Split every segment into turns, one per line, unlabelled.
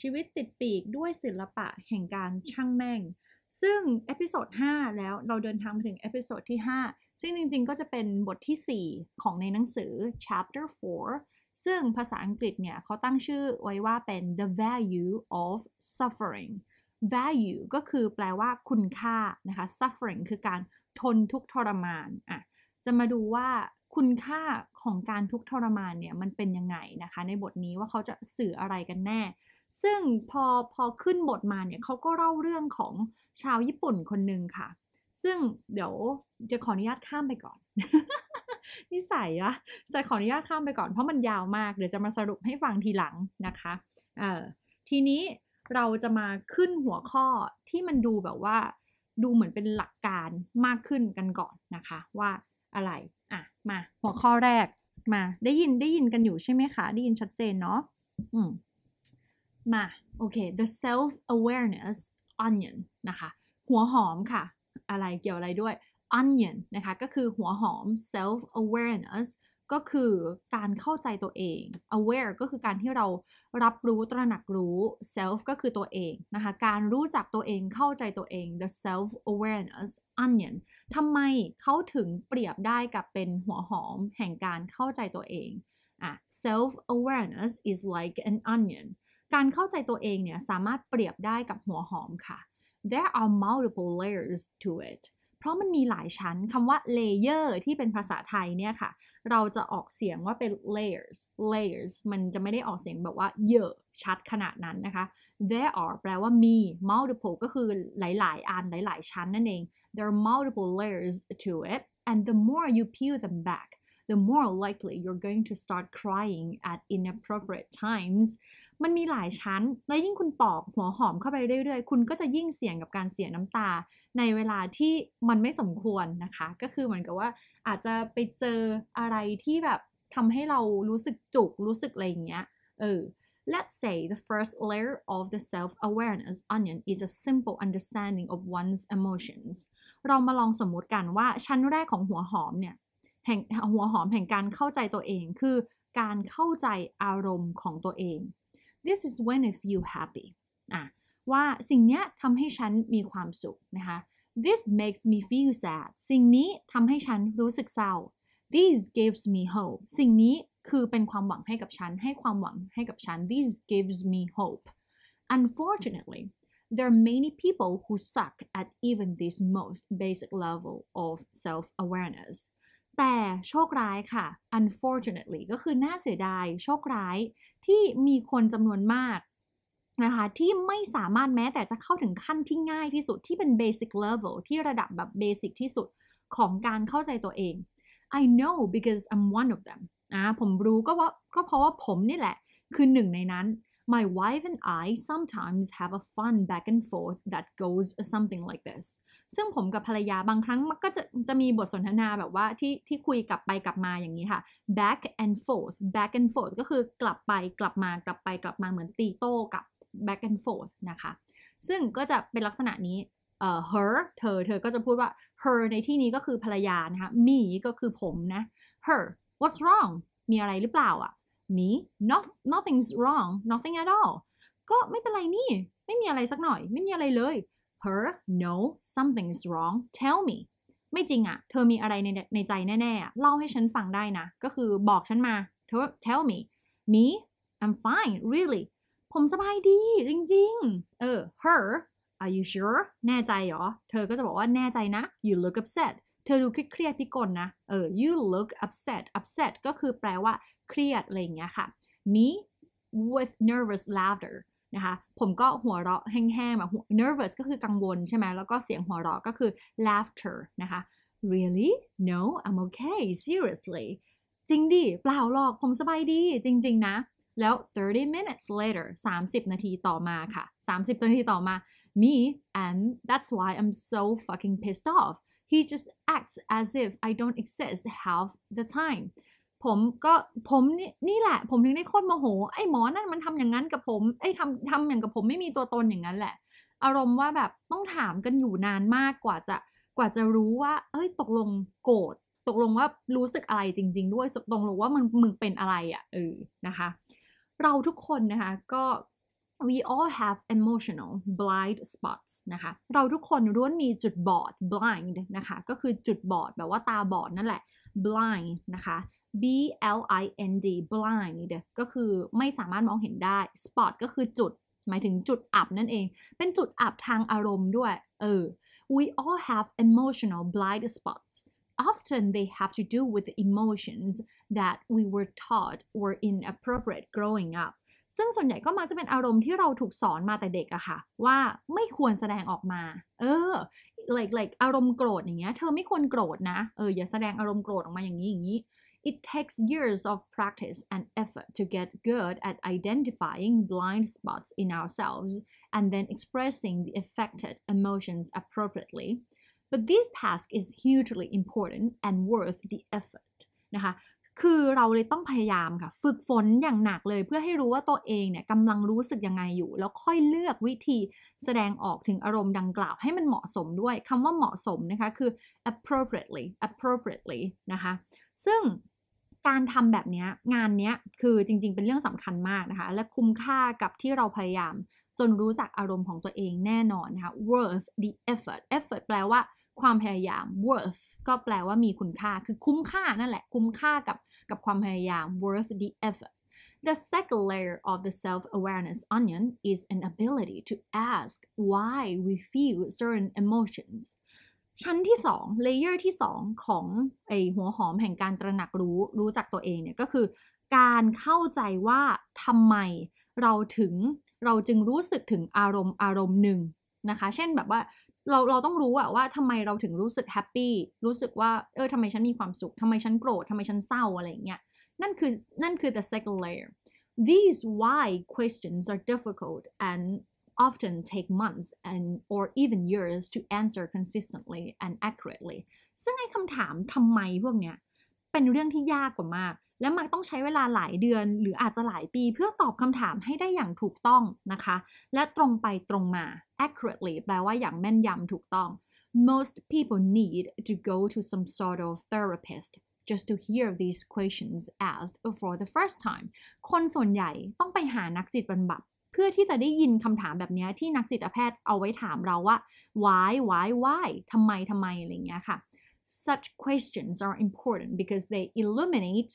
ชีวิตติดปีกด้วยศิลปะแห่งการช่างแม่ง ซึ่งเอพิโซด5แล้วเราเดินทางมาถึงเอพิโซดที่ 5 ซึ่งจริงๆก็จะเป็นบทที่ 4 ของในหนังสือ chapter 4 ซึ่งภาษาอังกฤษเนี่ยเขาตั้งชื่อไว้ว่าเป็น the value of suffering value ก็คือแปลว่าคุณค่านะคะ suffering คือการทนทุกทรมานอ่ะ จะมาดูว่าคุณค่าของการทุกทรมานเนี่ยมันเป็นยังไงนะคะในบทนี้ว่าเขาจะสื่ออะไรกันแน่ซึ่งพอพอขึ้นบทมาเนี่ยเขาก็เล่าเรื่องของชาวญี่ปุ่นคนหนึ่งค่ะ ซึ่งเดี๋ยวจะขออนุญาตข้ามไปก่อน นิสัยอะจะขออนุญาตข้ามไปก่อนเพราะมันยาวมากเดี๋ยวจะมาสรุปให้ฟังทีหลังนะคะเอ่อทีนี้เราจะมาขึ้นหัวข้อที่มันดูแบบว่า ดูเหมือนเป็นหลักการมากขึ้นกันก่อนนะคะ ว่าอะไร อ่ะ มาหัวข้อแรกมาได้ยินได้ยินกันอยู่ใช่ไหมคะ ได้ยินชัดเจนเนาะอืมมาโอเค the self awareness onion นะคะหัวหอมค่ะอะไรเกี่ยวอะไรด้วย onion นะคะก็คือหัวหอม self awareness ก็คือการเข้าใจตัวเอง aware ก็คือการที่เรารับรู้ตระหนักรู้ self ก็คือตัวเองนะคะการรู้จักตัวเองเข้าใจตัวเอง the self awareness onion ทำไมเขาถึงเปรียบได้กับเป็นหัวหอมแห่งการเข้าใจตัวเองอ่ะ self awareness is like an onion การเข้าใจตัวเองเนี่ยสามารถเปรียบได้กับหัวหอมค่ะ there are multiple layers to it เพราะมันมีหลายชั้นคำว่า layer ที่เป็นภาษาไทยเนี่ยค่ะ เราจะออกเสียงว่าเป็น layers layers มันจะไม่ได้ออกเสียงแบบว่าเยอะชัดขนาดนั้นนะคะ there are แปลว่ามี multiple ก็คือหลาย ๆ อันหลาย ๆ ชั้นนั่นเอง there are multiple layers to it and the more you peel them back the more likely you're going to start crying at inappropriate times มันมีหลายชั้น และยิ่งคุณปอกหัวหอมเข้าไปเรื่อย ๆ คุณก็จะยิ่งเสี่ยงกับการเสียน้ำตาในเวลาที่มันไม่สมควรนะคะ ก็คือเหมือนกับว่าอาจจะไปเจออะไรที่แบบทำให้เรารู้สึกจุก รู้สึกอะไรอย่างเงี้ย เออ Let's say the first layer of the self awareness onion is a simple understanding of one's emotions เรามาลองสมมุติกันว่าชั้นแรกของหัวหอมเนี่ยหหัวหอมแห่งการเข้าใจตัวเอง คือ การเข้าใจอารมณ์ของตัวเอง this is when I feel happy อ่ะว่าสิ่งเนี้ยทำให้ฉันมีความสุขนะคะ this makes me feel sad สิ่งนี้ทำให้ฉันรู้สึกเศร้า this gives me hope สิ่งนี้คือเป็นความหวังให้กับฉัน this gives me hope unfortunately there are many people who suck at even this most basic level of self-awareness แต่โชคร้ายค่ะ unfortunately ก็คือน่าเสียดาย โชคร้ายที่มีคนจำนวนมากนะคะที่ไม่สามารถแม้แต่จะเข้าถึงขั้นที่ง่ายที่สุดที่เป็น basic level ที่ระดับแบบ basic ที่สุดของการเข้าใจตัวเอง I know because I'm one of them อ่าผมรู้ก็ว่าก็เพราะว่าผมนี่แหละ คือหนึ่งในนั้น My wife and I sometimes have a fun back and forth that goes something like this ซึ่งผมกับภรรยาบางครั้งมันก็จะจะมีบทสนทนาแบบว่าที่ที่คุยกลับไปกลับมาอย่างนี้ค่ะ back and forth back and forth ก็คือกลับไปกลับมากลับไปกลับมาเหมือนตีโต้กับ back and forth นะคะ ซึ่งก็จะเป็นลักษณะนี้เออ่ her เธอเธอก็จะพูดว่า her ในที่นี้ก็คือภรรยานะคะ me ก็คือผมนะ her what's wrong มีอะไรหรือเปล่าอ่ะ me not nothing's wrong nothing at all ก็ไม่เป็นไรนี่ ไม่มีอะไรสักหน่อย ไม่มีอะไรเลย her no something's wrong tell me ไม่จริงอะเธอมีอะไรในในใจแน่ๆ เล่าให้ฉันฟังได้นะ ก็คือบอกฉันมา tell me me I'm fine really ผมสบายดีจริงๆ เออ her are you sure แน่ใจเหรอ เธอก็จะบอกว่าแน่ใจนะ you look upset เธอดูเครียดพิกลนะ เออ you look upset upset ก็คือแปลว่าเครียดอะไรอย่างเงี้ยค่ะ me with nervous laughter นะคะ ผมก็หัวเราะแห้งๆแบบ nervous ก็คือกังวลใช่ไหม แล้วก็เสียงหัวเราะก็คือ laughter นะคะ really no I'm okay seriously จริงดิเปล่าหรอกผมสบายดีจริง ๆ นะ แล้ว 30 minutes later 30 นาทีต่อมาค่ะ 30 นาทีต่อมา me and that's why I'm so fucking pissed off he just acts as if I don't exist half the time ผมก็ผมนี่แหละผมถึงได้โคตรโมโห ไอ้หมอนั่นมันทำอย่างนั้นกับผมไอ้ทำทำอย่างกับผมไม่มีตัวตนอย่างนั้นแหละ อารมณ์ว่าแบบต้องถามกันอยู่นานมากกว่าจะกว่าจะรู้ว่า เอ้ยตกลงโกรธตกลงว่ารู้สึกอะไรจริง ๆ ด้วย ตกลงว่ามึงมึงเป็นอะไรอะ่ะเออนะคะ เราทุกคนนะคะ ก็ we all have emotional blind spots นะคะเราทุกคนร้วนมีจุดบอด blind นะคะก็คือจุดบอดแบบว่าตาบอดนั่นแหละ blind นะคะ b l i n d blind ก็คือไม่สามารถมองเห็นได้ spot ก็คือจุดหมายถึงจุดอับนั่นเอง เป็นจุดอับทางอารมณ์ด้วยเออ we all have emotional blind spots often they have to do with the emotions that we were taught were inappropriate growing up ซึ่งส่วนใหญ่ก็มักจะเป็นอารมณ์ที่เราถูกสอนมาแต่เด็กอะค่ะว่าไม่ควรแสดงออกมา เออ like like อารมณ์โกรธอย่างเงี้ยเธอไม่ควรโกรธนะ เอออย่าแสดงอารมณ์โกรธออกมาอย่างนี้อย่างนี้ It takes years of practice and effort to get good at identifying blind spots in ourselves and then expressing the affected emotions appropriately. But this task is hugely important and worth the effort. นะคะคือเราเลยต้องพยายามค่ะฝึกฝนอย่างหนักเลยเพื่อให้รู้ว่าตัวเองเนี่ยกำลังรู้สึกยังไงอยู่ แล้วค่อยเลือกวิธีแสดงออกถึงอารมณ์ดังกล่าวให้มันเหมาะสมด้วยคำว่าเหมาะสมนะคะคือ appropriately appropriately นะคะซึ่งการทำแบบนี้งานนี้คือจริงๆเป็นเรื่องสำคัญมากนะคะ และคุ้มค่ากับที่เราพยายามจนรู้จักอารมณ์ของตัวเองแน่นอนนะคะ worth the effort effort แปลว่าความพยายาม worth ก็แปลว่ามีคุณค่า คือคุ้มค่านั่นแหละ คุ้มค่ากับับความพยายาม worth the effort The second layer of the self awareness onion is an ability to ask why we feel certain emotions ชั้นที่2เลเยอร์ที่2ของไอหัวหอมแห่งการตระหนักรู้รู้จักตัวเองเนี่ยก็คือ การเข้าใจว่าทำไมเราถึงเราจึงรู้สึกถึงอารมณ์อารมณ์หนึ่งนะคะ เช่นแบบว่าเราเราต้องรู้อะว่าทำไมเราถึงรู้สึกแฮปปี้รู้สึกว่าเออทำไมฉันมีความสุขทำไมฉันโกรธทำไมฉันเศร้าอะไรอย่างเงี้ยนั่นคือนั่นคือ the second layer these why questions are difficult and often take months and or even years to answer consistently and accurately ซึ่งไอ้คำถามทำไมพวกเนี้ยเป็นเรื่องที่ยากกว่ามากและมันต้องใช้เวลาหลายเดือนหรืออาจจะหลายปีเพื่อตอบคำถามให้ได้อย่างถูกต้องนะคะ และตรงไปตรงมา accurately แปลว่าอย่างแม่นยำถูกต้อง most people need to go to some sort of therapist just to hear these questions asked for the first time คนส่วนใหญ่ต้องไปหานักจิตบำบัดเพื่อที่จะได้ยินคำถามแบบนี้ที่นักจิตแพทย์เอาไว้ถามเราว่า why why why ทำไมทำไมอะไรเงี้ยค่ะ such questions are important because they illuminate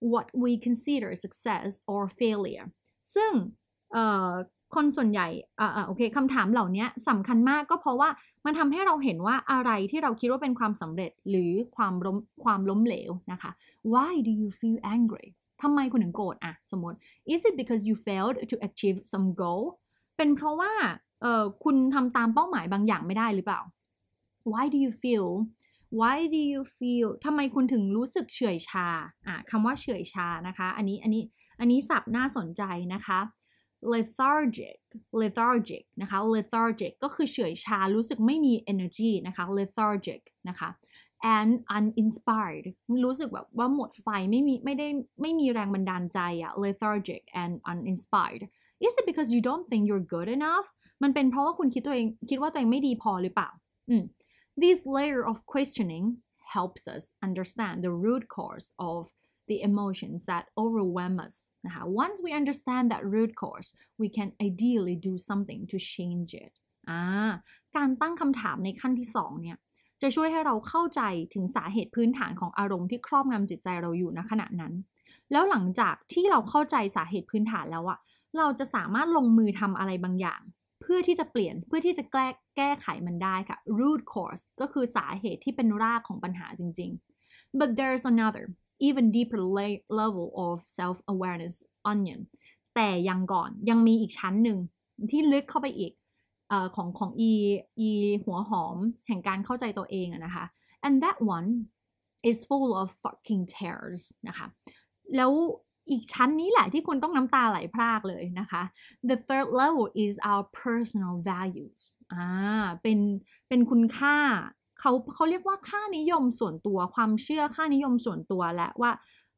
what we consider success or failure ซึ่งคนส่วนใหญ่อ่าโอเคคำถามเหล่านี้สำคัญมากก็เพราะว่า มันทำให้เราเห็นว่า อะไรที่เราคิดว่าเป็นความสำเร็จ หรือความล้มความล้มเหลวนะคะ why do you feel angry ทำไมคุณถึงโกรธอะสมมติ is it because you failed to achieve some goal เป็นเพราะว่าเออคุณทำตามเป้าหมายบางอย่างไม่ได้หรือเปล่า why do you feel why do you feel ทำไมคุณถึงรู้สึกเฉื่อยชาอ่ะคำว่าเฉื่อยชานะคะ อันนี้ อันนี้ อันนี้สับน่าสนใจนะคะ lethargic lethargic นะคะ lethargic ก็คือเฉื่อยชา รู้สึกไม่มี energy นะคะ lethargic นะคะ and uninspired รู้สึกแบบว่าหมดไฟ ไม่มี ไม่ได้ ไม่มีแรงบันดาลใจอะ lethargic and uninspired is it because you don't think you're good enough มันเป็นเพราะว่าคุณคิดตัวเอง คิดว่าตัวเองไม่ดีพอหรือเปล่า อืม This layer of questioning helps us understand the root cause of the emotions that overwhelm us. Now, once we understand that root cause, we can ideally do something to change it. อ่าการตั้งคำถามในขั้นที่สองเนี่ยจะช่วยให้เราเข้าใจถึงสาเหตุพื้นฐานของอารมณ์ที่ครอบงำจิตใจเราอยู่ณขณะนั้นแล้วหลังจากที่เราเข้าใจสาเหตุพื้นฐานแล้วอะเราจะสามารถลงมือทำอะไรบางอย่างพื่อที่จะเปลี่ยนเพื่อที่จะแก้แก้ไขมันได้ค่ะ root cause ก็คือสาเหตุที่เป็นรากของปัญหาจริง ๆ but there's another even deeper level of self awareness onion แต่ยังก่อนยังมีอีกชั้นหนึ่งที่ลึกเข้าไปอีกอของของอีอีหัวหอมแห่งการเข้าใจตัวเองนะคะ and that one is full of fucking tears นะคะแล้วอีกชั้นนี้แหละที่คุณต้องน้ำตาไหลพรากเลยนะคะ the third level is our personal values อ่า เป็น เป็นคุณค่าเขาเขาเรียกว่าค่านิยมส่วนตัว ความเชื่อค่านิยมส่วนตัว และ ว่า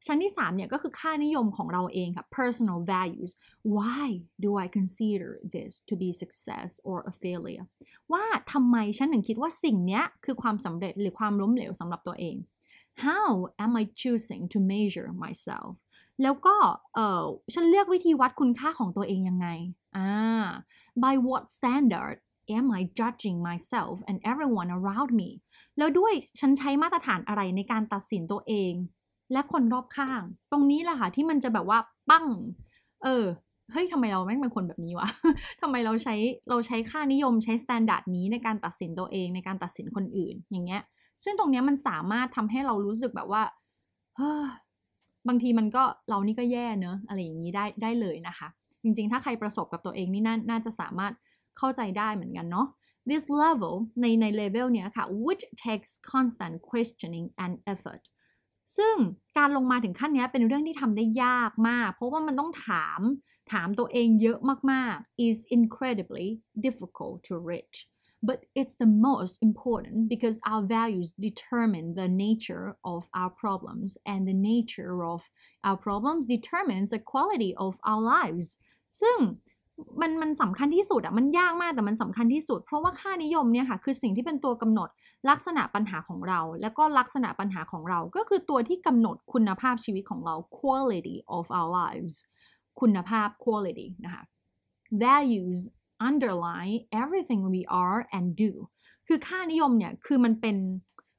ชั้นที่3เนี่ยก็คือค่านิยมของเราเองค่ะ personal values why do I consider this to be success or a failure ว่าทำไมฉันถึงคิดว่าสิ่งนี้คือความสำเร็จหรือความล้มเหลวสำหรับตัวเอง how am I choosing to measure myself แล้วก็เออฉันเลือกวิธีวัดคุณค่าของตัวเองยังไงอ่า by what standard am I judging myself and everyone around me แล้วด้วยฉันใช้มาตรฐานอะไรในการตัดสินตัวเอง และคนรอบข้าง ตรงนี้แหละค่ะ ที่มันจะแบบว่าปั้ง เออ เฮ้ยทำไมเราแม่งเป็นคนแบบนี้วะทำไมเราใช้เราใช้ค่านิยมใช้สแตนดาร์ดนี้ในการตัดสินตัวเองในการตัดสินคนอื่นอย่างเงี้ย ซึ่งตรงนี้มันสามารถทำให้เรารู้สึกแบบว่าเฮ้บางทีมันก็ เรานี่ก็แย่เนอะอะไรอย่างนี้ได้ได้เลยนะคะ จริงๆ ถ้าใครประสบกับตัวเองนี่น่าจะสามารถเข้าใจได้เหมือนกันเนาะ this level ในในเลเวลเนี้ยค่ะ which takes constant questioning and effort ซึ่งการลงมาถึงขั้นนี้เป็นเรื่องที่ทำได้ยากมาก เพราะว่ามันต้องถามถามตัวเองเยอะมากๆ is incredibly difficult to reach but it's the most important because our values determine the nature of our problems, and the nature of our problems determines the quality of our lives. ซึ่งมันมันสำคัญที่สุดอะมันยากมากแต่มันสำคัญที่สุด เพราะว่าค่านิยมเนี่ยค่ะ คือสิ่งที่เป็นตัวกำหนดลักษณะปัญหาของเรา แล้วก็ลักษณะปัญหาของเรา ก็คือตัวที่กำหนดคุณภาพชีวิตของเรา quality of our lives คุณภาพ quality นะคะ values underline everything we are and do คือค่านิยมเนี่ยคือมันเป็น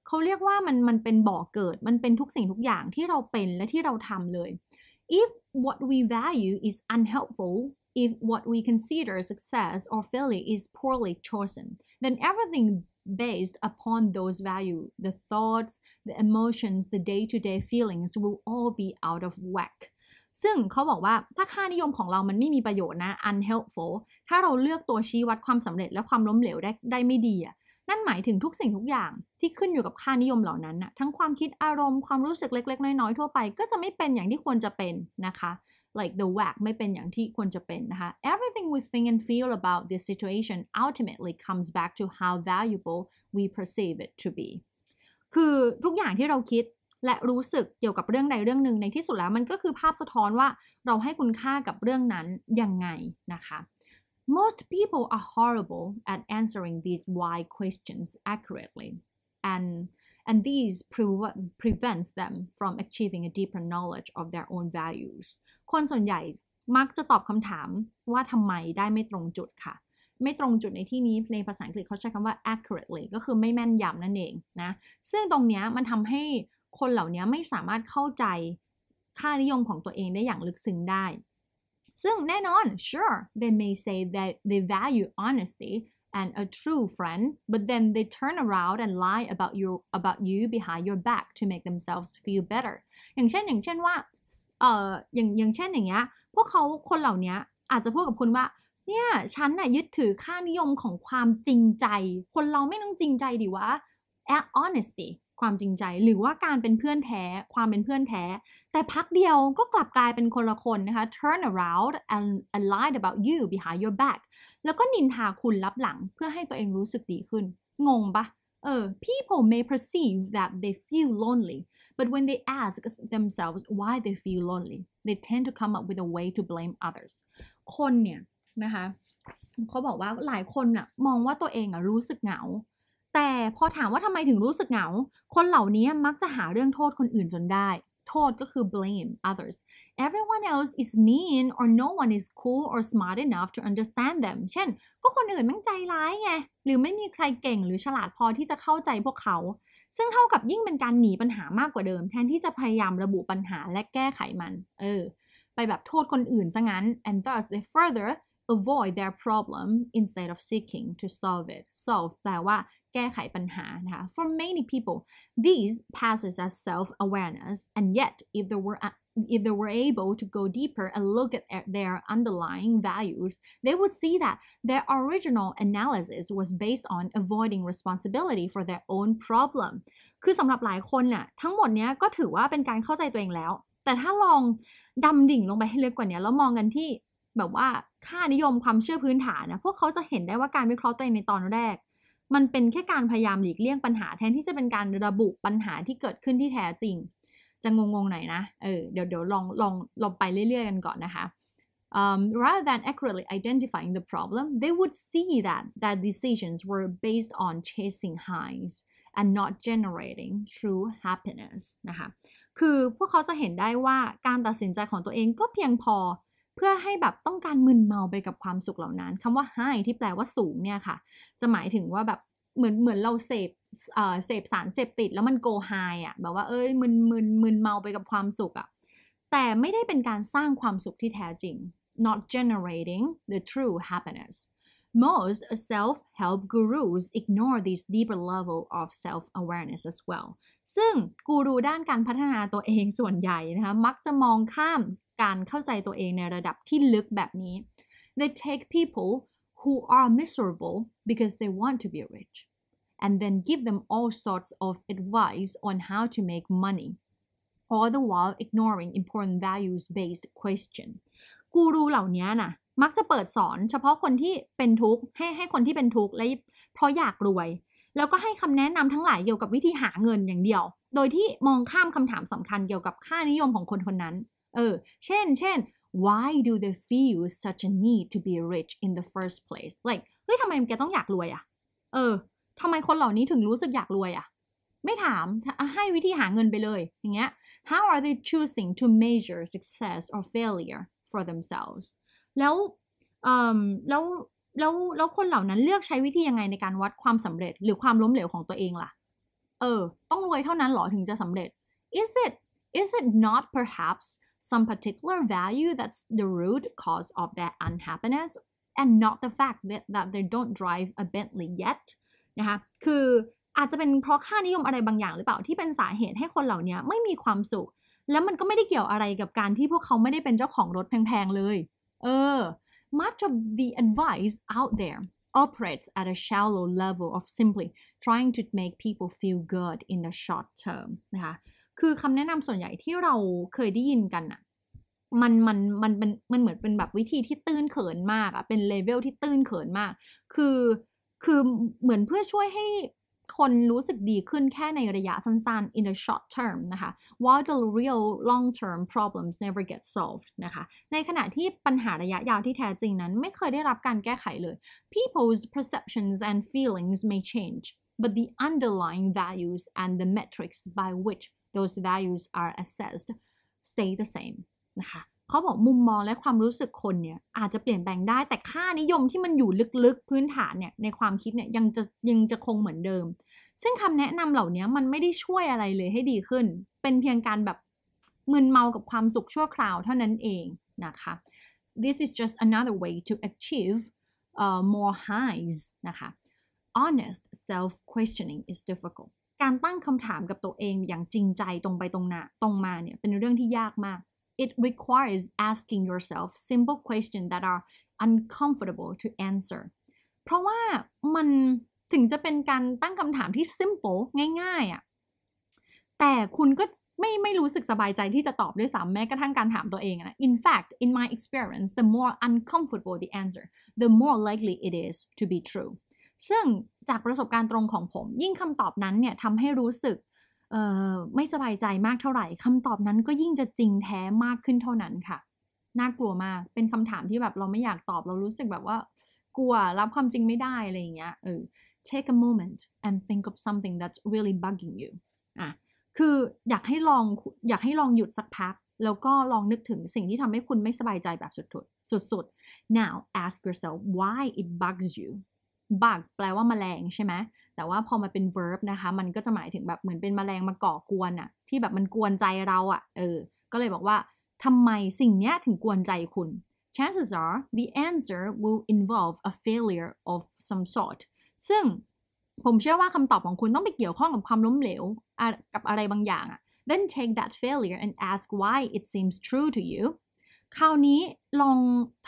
เขาเรียกว่ามันมันเป็นบ่อเกิด if what we value is unhelpful if what we consider success or failure is poorly chosen then everything based upon those value the thoughts the emotions the day to -day feelings will all be out of whack ซึ่งเขาบอกว่าถ้าค่านิยมของเรามันไม่มีประโยชน์นะ unhelpful ถ้าเราเลือกตัวชี้วัดความสำเร็จและความล้มเหลวได้ได้ไม่ดีอะนั่นหมายถึงทุกสิ่งทุกอย่างที่ขึ้นอยู่กับค่านิยมเหล่านั้นนะทั้งความคิดอารมณ์ความรู้สึกเล็กๆ น้อยๆ ทั่วไป ก็จะไม่เป็นอย่างที่ควรจะเป็นนะคะ like the whack ไม่เป็นอย่างที่ควรจะเป็นนะคะ everything we think and feel about this situation ultimately comes back to how valuable we perceive it to be คือทุกอย่างที่เราคิดและรู้สึกเกี่ยวกับเรื่องใดเรื่องหนึ่งในที่สุดแล้ว มันก็คือภาพสะท้อนว่าเราให้คุณค่ากับเรื่องนั้น ยังไงนะคะ Most people are horrible at answering these why questions accurately and and these pre- prevents them from achieving a deeper knowledge of their own values คนส่วนใหญ่มักจะตอบคำถามว่าทำไมได้ไม่ตรงจุดค่ะ ไม่ตรงจุดในที่นี้ ในภาษาอังกฤษเขาใช้คำว่า accurately ก็คือไม่แม่นยำนั่นเองนะ ซึ่งตรงนี้มันทำใหคนเหล่านี้ไม่สามารถเข้าใจค่านิยมของตัวเองได้อย่างลึกซึ้งได้ ซึ่งแน่นอน sure they may say that they value honesty and a true friend but then they turn around and lie about you about you behind your back to make themselves feel better อย่างเช่น อย่างเช่นว่าเอ่ออย่าง อย่างเช่น อย่างเงี้ย พวกเขา คนเหล่านี้อาจจะพูดกับคุณว่า เนี่ย ฉันน่ะยึดถือค่านิยมของความจริงใจ คนเราไม่ต้องจริงใจดิวะ at honesty ความจริงใจหรือว่าการเป็นเพื่อนแท้ความเป็นเพื่อนแท้ แต่พักเดียวก็กลับกลายเป็นคนละคนนะคะ turn around and, and lied about you behind your back แล้วก็นินทาคุณรับหลังเพื่อให้ตัวเองรู้สึกดีขึ้น งงปะเออ people may perceive that they feel lonely but when they ask themselves why they feel lonely they tend to come up with a way to blame others คนเนี่ยนะคะเขาบอกว่าหลายคนน่ะมองว่าตัวเองอ่ะรู้สึกเหงาแต่พอถามว่าทำไมถึงรู้สึกเหงา คนเหล่านี้มักจะหาเรื่องโทษคนอื่นจนได้ โทษก็คือ blame others everyone else is mean or no one is cool or smart enough to understand them เช่น ก็คนอื่นมั่งใจร้ายไง หรือไม่มีใครเก่งหรือฉลาดพอที่จะเข้าใจพวกเขา ซึ่งเท่ากับยิ่งเป็นการหนีปัญหามากกว่าเดิม แทนที่จะพยายามระบุปัญหาและแก้ไขมัน เออ ไปแบบโทษคนอื่นซะงั้น and thus they further avoid their problem instead of seeking to solve it solve แปลว่าแก้ไขปัญหานะคะ for many people these passes as self awareness and yet if they were if they were able to go deeper and look at their underlying values they would see that their original analysis was based on avoiding responsibility for their own problem คือสำหรับหลายคนน่ะทั้งหมดเนี้ยก็ถือว่าเป็นการเข้าใจตัวเองแล้ว แต่ถ้าลองดำดิ่งลงไปให้ลึกกว่านี้แล้วมองกันที่แบบว่าค่านิยมความเชื่อพื้นฐานนะพวกเขาจะเห็นได้ว่าการวิเคราะห์ตัวเองในตอนแรกมันเป็นแค่การพยายามหลีกเลี่ยงปัญหาแทนที่จะเป็นการระบุปัญหาที่เกิดขึ้นที่แท้จริง จะงงๆหน่อยนะ เออ เดี๋ยวเดี๋ยวลองลองลองไปเรื่อยๆ กันก่อนนะคะ Um, rather than accurately identifying the problem, they would see that that decisions were based on chasing highs and not generating true happiness นะคะ คือพวกเขาจะเห็นได้ว่าการตัดสินใจของตัวเองก็เพียงพอเพื่อให้แบบต้องการมึนเมาไปกับความสุขเหล่านั้น คำว่า high ที่แปลว่าสูงเนี่ยค่ะ จะหมายถึงว่าแบบ เหมือนเหมือนเราเสพ เอ่อ เสพสารเสพติดแล้วมันโกไฮอ่ะ แบบว่าเอ้ยมึนมึนมึนเมาไปกับความสุขอ่ะ แต่ไม่ได้เป็นการสร้างความสุขที่แท้จริง not generating the true happiness most self-help gurus ignore this deeper level of self-awareness as well ซึ่งกูรูด้านการพัฒนาตัวเองส่วนใหญ่นะคะมักจะมองข้ามการเข้าใจตัวเองในระดับที่ลึกแบบนี้ they take people who are miserable because they want to be rich and then give them all sorts of advice on how to make money all the while ignoring important values based question กูรูเหล่านี้นะ มักจะเปิดสอนเฉพาะคนที่เป็นทุกข์ ให้ให้คนที่เป็นทุกข์และเพราะอยากรวย แล้วก็ให้คำแนะนำทั้งหลายเกี่ยวกับวิธีหาเงินอย่างเดียว โดยที่มองข้ามคำถามสำคัญเกี่ยวกับค่านิยมของคนคนนั้นเออ เช่นเช่น why do they feel such a need to be rich in the first place like เฮ้ยทำไมแกต้องอยากรวยอะ่ะ เออ ทำไมคนเหล่านี้ถึงรู้สึกอยากรวยอะ่ะ ไม่ถามให้วิธีหาเงินไปเลย อย่างเงี้ย how are they choosing to measure success or failure for themselves แล้วแล้ว แล้ว แล้วคนเหล่านั้นเลือกใช้วิธียังไงในการวัดความสำเร็จหรือความล้มเหลวของตัวเองล่ะ เออ ต้องรวยเท่านั้นหรอถึงจะสำเร็จ is it is it not perhaps some particular value that's the root cause of their unhappiness and not the fact that, that they don't drive a Bentley yet นะคะ คืออาจจะเป็นเพราะค่านิยมอะไรบางอย่างหรือเปล่าที่เป็นสาเหตุให้คนเหล่านี้ไม่มีความสุข แล้วมันก็ไม่ได้เกี่ยวอะไรกับการที่พวกเขาไม่ได้เป็นเจ้าของรถแพงๆเลย เออ much of the advice out there operates at a shallow level of simply trying to make people feel good in the short term นะคะคือคำแนะนำส่วนใหญ่ที่เราเคยได้ยินกันอะมันมันมันเป็นมันเหมือนเป็นแบบวิธีที่ตื้นเขินมากอะเป็นเลเวลที่ตื้นเขินมาก คือคือเหมือนเพื่อช่วยให้คนรู้สึกดีขึ้นแค่ในระยะสั้นๆ in the short term นะคะ while the real long term problems never get solved นะคะ ในขณะที่ปัญหาระยะยาวที่แท้จริงนั้น ไม่เคยได้รับการแก้ไขเลย people's perceptions and feelings may change but the underlying values and the metrics by which those values are assessed stay the same นะคะเขาบอกมุมมองและความรู้สึกคนเนี่ย อาจจะเปลี่ยนแปลงได้แต่ค่านิยมที่มันอยู่ลึกๆพื้นฐานเนี่ย ในความคิดเนี่ย ยังจะยังจะคงเหมือนเดิม ซึ่งคำแนะนำเหล่านี้มันไม่ได้ช่วยอะไรเลยให้ดีขึ้น เป็นเพียงการแบบมึนเมากับความสุขชั่วคราวเท่านั้นเองนะคะ this is just another way to achieve uh, more highs นะคะ honest self questioning is difficult การตั้งคำถามกับตัวเองอย่างจริงใจตรงไปตรงนาตรงมาเนี่ยเป็นเรื่องที่ยากมาก it requires asking yourself simple questions that are uncomfortable to answer เพราะว่ามันถึงจะเป็นการตั้งคำถามที่ simple ง่ายๆอะ่ะแต่คุณก็ไม่ไม่รู้สึกสบายใจที่จะตอบด้วยซ้ำแม้กระทั่งการถามตัวเองนะ In fact in my experience the more uncomfortable the answer the more likely it is to be true ซึ่งจากประสบการณ์ตรงของผม ยิ่งคำตอบนั้นเนี่ยทำให้รู้สึกไม่สบายใจมากเท่าไหร่ คำตอบนั้นก็ยิ่งจะจริงแท้มากขึ้นเท่านั้นค่ะ น่ากลัวมาก เป็นคำถามที่แบบเราไม่อยากตอบ เรารู้สึกแบบว่า กลัวรับความจริงไม่ได้ อะไรอย่างเงี้ย เออ take a moment and think of something that's really bugging you อ่ะคืออยากให้ลองอยากให้ลองหยุดสักพัก แล้วก็ลองนึกถึงสิ่งที่ทำให้คุณไม่สบายใจแบบสุด ๆ สุดๆ now ask yourself why it bugs you บักแปลว่ามาแมลงใช่ไหม แต่ว่าพอมาเป็น verb นะคะ มันก็จะหมายถึงแบบเหมือนเป็นมแมลงมาก่อกวนอะที่แบบมันกวนใจเราอะเออ ก็เลยบอกว่าทำไมสิ่งนี้ถึงกวนใจคุณ chances are the answer will involve a failure of some sort ซึ่งผมเชื่อว่าคำตอบของคุณต้องไปเกี่ยวข้องกับความล้มเหลว กับอะไรบางอย่างอะ then take that failure and ask why it seems true to you คราวนี้ลอง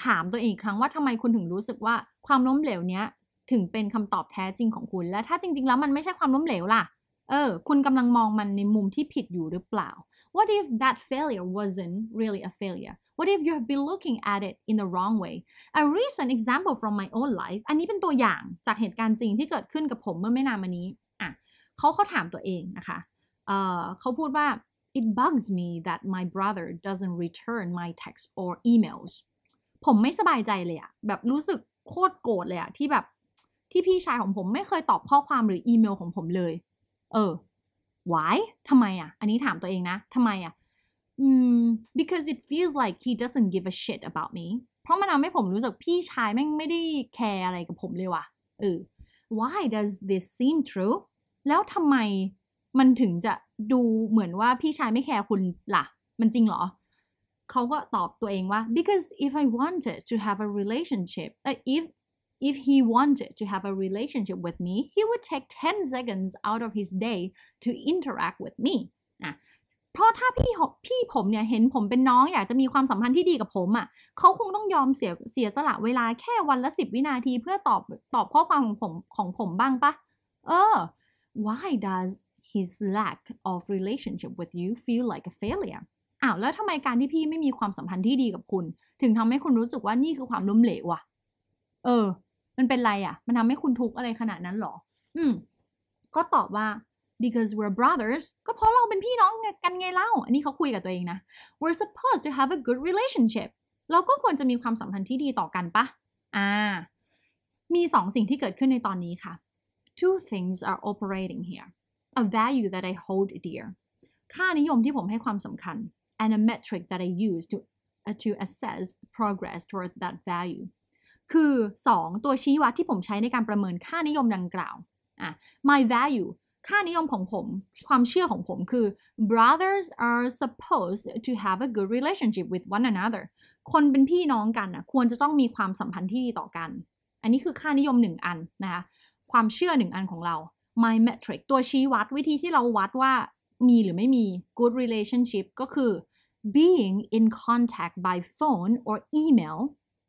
ถามตัวเองอีกครั้งว่าทำไมคุณถึงรู้สึกว่าความล้มเหลวเนี้ยถึงเป็นคำตอบแท้จริงของคุณและถ้าจริง ๆ แล้ว มันไม่ใช่ความล้มเหลวล่ะ เออ คุณกำลังมองมันในมุมที่ผิดอยู่หรือเปล่า What if that failure wasn't really a failure What if you have been looking at it in the wrong way A recent example from my own life อันนี้เป็นตัวอย่างจากเหตุการณ์จริงที่เกิดขึ้นกับผมเมื่อไม่นานมานี้ อ่ะเขาเขาถามตัวเองนะคะเออเขาพูดว่า It bugs me that my brother doesn't return my texts or emails ผมไม่สบายใจเลยอะแบบรู้สึกโคตรโกรธเลยอะที่แบบที่พี่ชายของผมไม่เคยตอบข้อความหรืออีเมลของผมเลย เออ why ทำไมอ่ะ อันนี้ถามตัวเองนะ ทำไมอ่ะ because it feels like he doesn't give a shit about me เพราะมันทำให้ผมรู้สึกพี่ชายแม่งไม่ได้แคร์อะไรกับผมเลยว่ะ เออ why does this seem true แล้วทำไมมันถึงจะดูเหมือนว่าพี่ชายไม่แคร์คุณละ่ะ มันจริงเหรอ เขาก็ตอบตัวเองว่า because if I wanted to have a relationship if If he wanted to have a relationship with me, he would take 10 seconds out of his day to interact with me เพราะถ้าพี่พี่ผมเนี่ย เห็นผมเป็นน้องอยากจะมีความสัมพันธ์ที่ดีกับผมอะ่ะเขาคงต้องยอมเสียเสียสละเวลาแค่วันละสิบวินาทีเพื่อตอบตอบข้อความของผมของผมบ้างปะเออ why does his lack of relationship with you feel like a failure อ้าวแล้วทำไมการที่พี่ไม่มีความสัมพันธ์ที่ดีกับคุณ ถึงทำให้คุณรู้สึกว่านี่คือความล้มเหลวอะ่ะเออมันเป็นไรอะ่ะ มันทำให้คุณทุกข์อะไรขนาดนั้นหรอ อืม ก็ตอบว่า because we're brothers ก็เพราะเราเป็นพี่น้องกันไงเล่าอันนี้เขาคุยกับตัวเองนะ we're supposed to have a good relationship เราก็ควรจะมีความสัมพันธ์ที่ดีต่อกันปะ อ่า มีสองสิ่งที่เกิดขึ้นในตอนนี้ค่ะ two things are operating here a value that I hold dear ค่านิยมที่ผมให้ความสำคัญ and a metric that I use to to assess progress toward that value คือ 2 ตัวชี้วัดที่ผมใช้ในการประเมินค่านิยมดังกล่าวอ่ะ my value ค่านิยมของผม ความเชื่อของผมคือ brothers are supposed to have a good relationship with one another คนเป็นพี่น้องกันนะควรจะต้องมีความสัมพันธ์ที่ดีต่อกัน อันนี้คือค่านิยมหนึ่งอันนะคะความเชื่อหนึ่งอันของเรา my metric ตัวชี้วัดวิธีที่เราวัดว่ามีหรือไม่มี good relationship ก็คือ being in contact by phone or email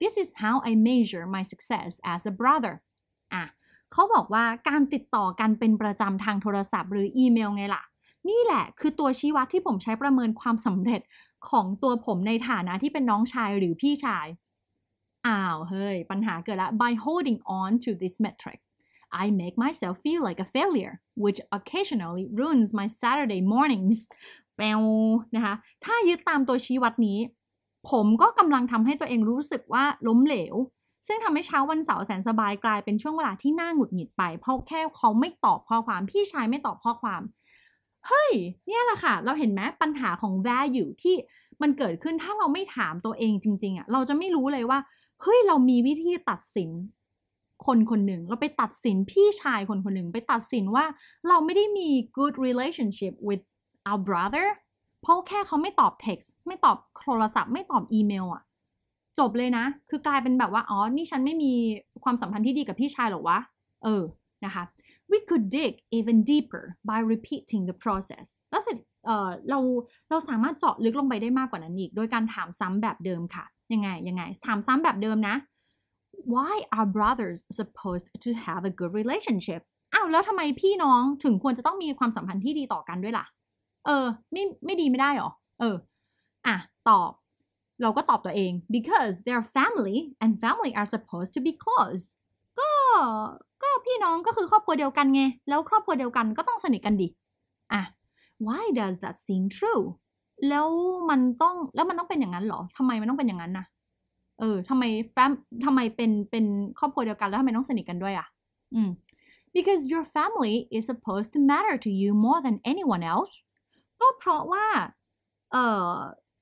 this is how I measure my success as a brother อ่ะ เขาบอกว่าการติดต่อกันเป็นประจำทางโทรศัพท์ หรืออีเมลไงล่ะ นี่แหละ คือตัวชี้วัดที่ผมใช้ประเมินความสำเร็จของตัวผมในฐานะที่เป็นน้องชายหรือพี่ชาย อ้าวเฮ้ย ปัญหาเกิดละ by holding on to this metric I make myself feel like a failure which occasionally ruins my Saturday mornings แปลนะคะถ้ายึดตามตัวชี้วัดนี้ผมก็กำลังทำให้ตัวเองรู้สึกว่าล้มเหลว ซึ่งทำให้เช้าวันเสาร์แสนสบายกลายเป็นช่วงเวลาที่น่าหงุดหงิดไป เพราะแค่เขาไม่ตอบข้อความ พี่ชายไม่ตอบข้อความ เฮ้ย เนี่ยแหละค่ะ เราเห็นไหมปัญหาของ value ที่มันเกิดขึ้น ถ้าเราไม่ถามตัวเองจริงๆอะะเราจะไม่รู้เลยว่า เฮ้ย เรามีวิธีตัดสินคนคนหนึ่งเราไปตัดสินพี่ชายคนคนหนึ่งไปตัดสินว่าเราไม่ได้มี good relationship with our brother เพราะแค่เขาไม่ตอบ text ไม่ตอบโทรศัพท์ไม่ตอบอีเมลอะจบเลยนะ คือกลายเป็นแบบว่า อ๋อ นี่ฉันไม่มีความสัมพันธ์ที่ดีกับพี่ชายหรอวะเออ นะคะ we could dig even deeper by repeating the process แล้วเสร็จเออเราเราสามารถเจาะลึกลงไปได้มากกว่านั้นอีก โดยการถามซ้ำแบบเดิมค่ะ ยังไง ยังไง ถามซ้ำแบบเดิมนะ why are brothers supposed to have a good relationship อ้าวแล้วทำไมพี่น้องถึงควรจะต้องมีความสัมพันธ์ที่ดีต่อกันด้วยล่ะเออ ไม่ไม่ดีไม่ได้หรอเออ อ่ะ ตอบ เราก็ตอบตัวเอง because they're family and family are supposed to be close ก็ ก็พี่น้องก็คือครอบครัวเดียวกันไง แล้วครอบครัวเดียวกันก็ต้องสนิทกันดิ อ่ะ why does that seem true แล้วมันต้อง แล้วมันต้องเป็นอย่างนั้นหรอทำไมมันต้องเป็นอย่างนั้นนะ เออทำไมแฟมทำไมเป็นเป็นครอบครัวเดียวกันแล้วทำไมต้องสนิทกันด้วยอะ่ะอืม because your family is supposed to matter to you more than anyone else ก็เพราะว่าเอ่อ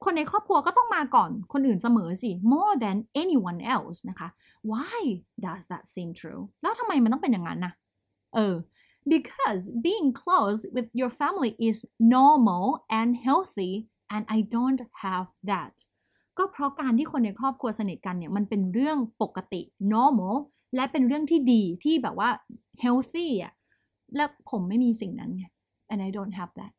คนในครอบครัวก็ต้องมาก่อนคนอื่นเสมอสิ more than anyone else นะคะ why does that seem true แล้วทำไมมันต้องเป็นอย่างนั้นนะเออ because being close with your family is normal and healthy and I don't have that ก็เพราะการที่คนในครอบครัวสนิทกันเนี่ยมันเป็นเรื่องปกติ normal และเป็นเรื่องที่ดีที่แบบว่า healthy อะและผมไม่มีสิ่งนั้นไง and I don't have that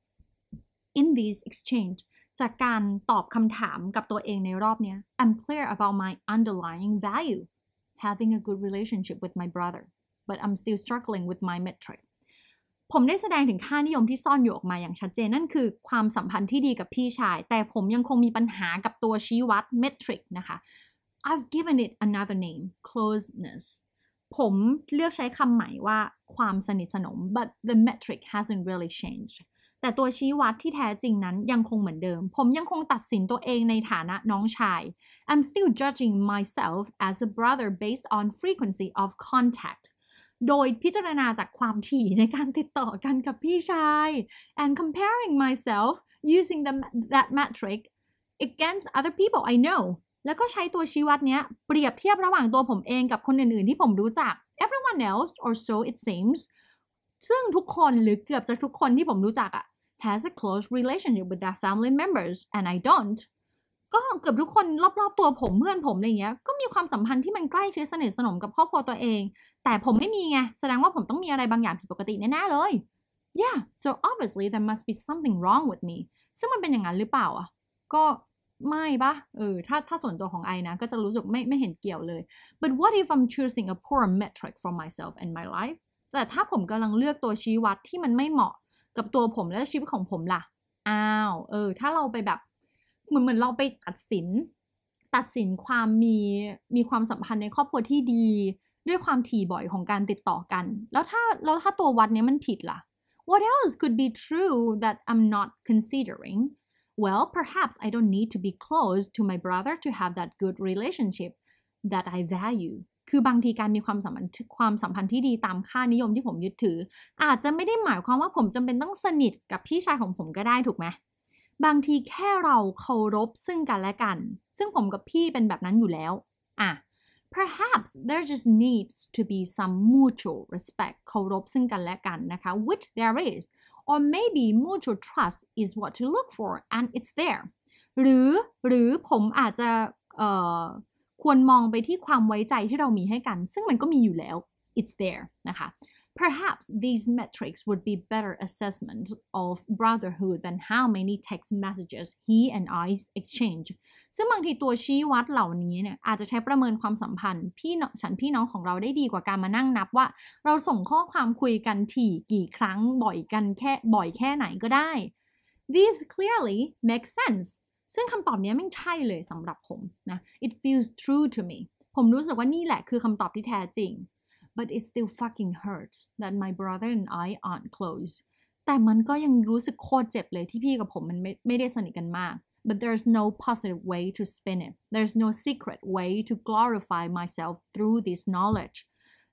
in t h i s e exchange จากการตอบคำถามกับตัวเองในรอบนี้ I'm clear about my underlying value having a good relationship with my brother but I'm still struggling with my metric ผมได้แสดงถึงค่านิยมที่ซ่อนอยู่ออกมาอย่างชัดเจนนั่นคือความสัมพันธ์ที่ดีกับพี่ชาย แต่ผมยังคงมีปัญหากับตัวชี้วัด metric นะคะ I've given it another name closeness ผมเลือกใช้คำใหม่ว่าความสนิทสนม but the metric hasn't really changed แต่ตัวชี้วัดที่แท้จริงนั้นยังคงเหมือนเดิม ผมยังคงตัดสินตัวเองในฐานะน้องชาย I'm still judging myself as a brother based on frequency of contact โดยพิจารณาจากความถี่ในการติดต่อกันกับพี่ชาย and comparing myself using the, that metric against other people I know แล้วก็ใช้ตัวชี้วัดเนี้ย เปรียบเทียบระหว่างตัวผมเองกับคนอื่น ๆ ที่ผมรู้จัก everyone else or so it seems ซึ่งทุกคนหรือเกือบจะทุกคนที่ผมรู้จักอะ has a close relationship with their family members and I don't ก็เกือบทุกคนรอบๆตัวผมเพื่อนผมอะไรเงี้ย ก็มีความสัมพันธ์ที่มันใกล้ชิดสนิทสนมกับครอบครัวตัวเอง แต่ผมไม่มีไง แสดงว่าผมต้องมีอะไรบางอย่างผิดปกติแน่ๆเลย yeah so obviously there must be something wrong with me ซึ่งมันเป็นอย่างนั้นหรือเปล่าอ่ะ ก็ไม่ปะเออ ถ้าถ้าส่วนตัวของไอนะก็จะรู้สึกไม่ไม่เห็นเกี่ยวเลย but what if I'm choosing a poor metric for myself and my life แต่ถ้าผมกำลังเลือกตัวชี้วัดที่มันไม่เหมาะกับตัวผมและชีวิตของผมล่ะ อ้าว เออ ถ้าเราไปแบบเหมือนเหมือนเราไปตัดสิน ตัดสินความมี มีความสัมพันธ์ในครอบครัวที่ดี ด้วยความถี่บ่อยของการติดต่อกัน แล้วถ้าแล้วถ้าตัววัดนี้มันผิดล่ะ What else could be true that I'm not considering? Well, perhaps I don't need to be close to my brother to have that good relationship that I value. คือบางทีการมีความสัมพันธ์ความสัมพันธ์ที่ดีตามค่านิยมที่ผมยึดถือ อาจจะไม่ได้หมายความว่าผมจำเป็นต้องสนิทกับพี่ชายของผมก็ได้ถูกไหม บางทีแค่เราเคารพซึ่งกันและกัน ซึ่งผมกับพี่เป็นแบบนั้นอยู่แล้วอ่ะ perhaps there just needs to be some mutual respect เคารพซึ่งกันและกันนะคะ which there is or maybe mutual trust is what to look for and it's there หรือหรือผมอาจจะเอ่อควรมองไปที่ความไว้ใจที่เรามีให้กัน ซึ่งมันก็มีอยู่แล้ว it's there นะคะ Perhaps these metrics would be better assessment of brotherhood than how many text messages he and I exchange ซึ่งบางทีตัวชี้วัดเหล่านี้เนี่ยอาจจะใช้ประเมินความสัมพันธ์พี่ฉันพี่น้องของเราได้ดีกว่าการมานั่งนับว่า เราส่งข้อความคุยกันถี่กี่ครั้งบ่อยกันแค่บ่อยแค่ไหนก็ได้ These clearly make sense ซึ่งคำตอบนี้ไม่ใช่เลยสำหรับผมนะ it feels true to me ผมรู้สึกว่านี่แหละคือคำตอบที่แท้จริง but it still fucking hurts that my brother and I aren't close แต่มันก็ยังรู้สึกโคตรเจ็บเลยที่พี่กับผมมันไม่ไม่ได้สนิทกันมาก but there's no positive way to spin it there's no secret way to glorify myself through this knowledge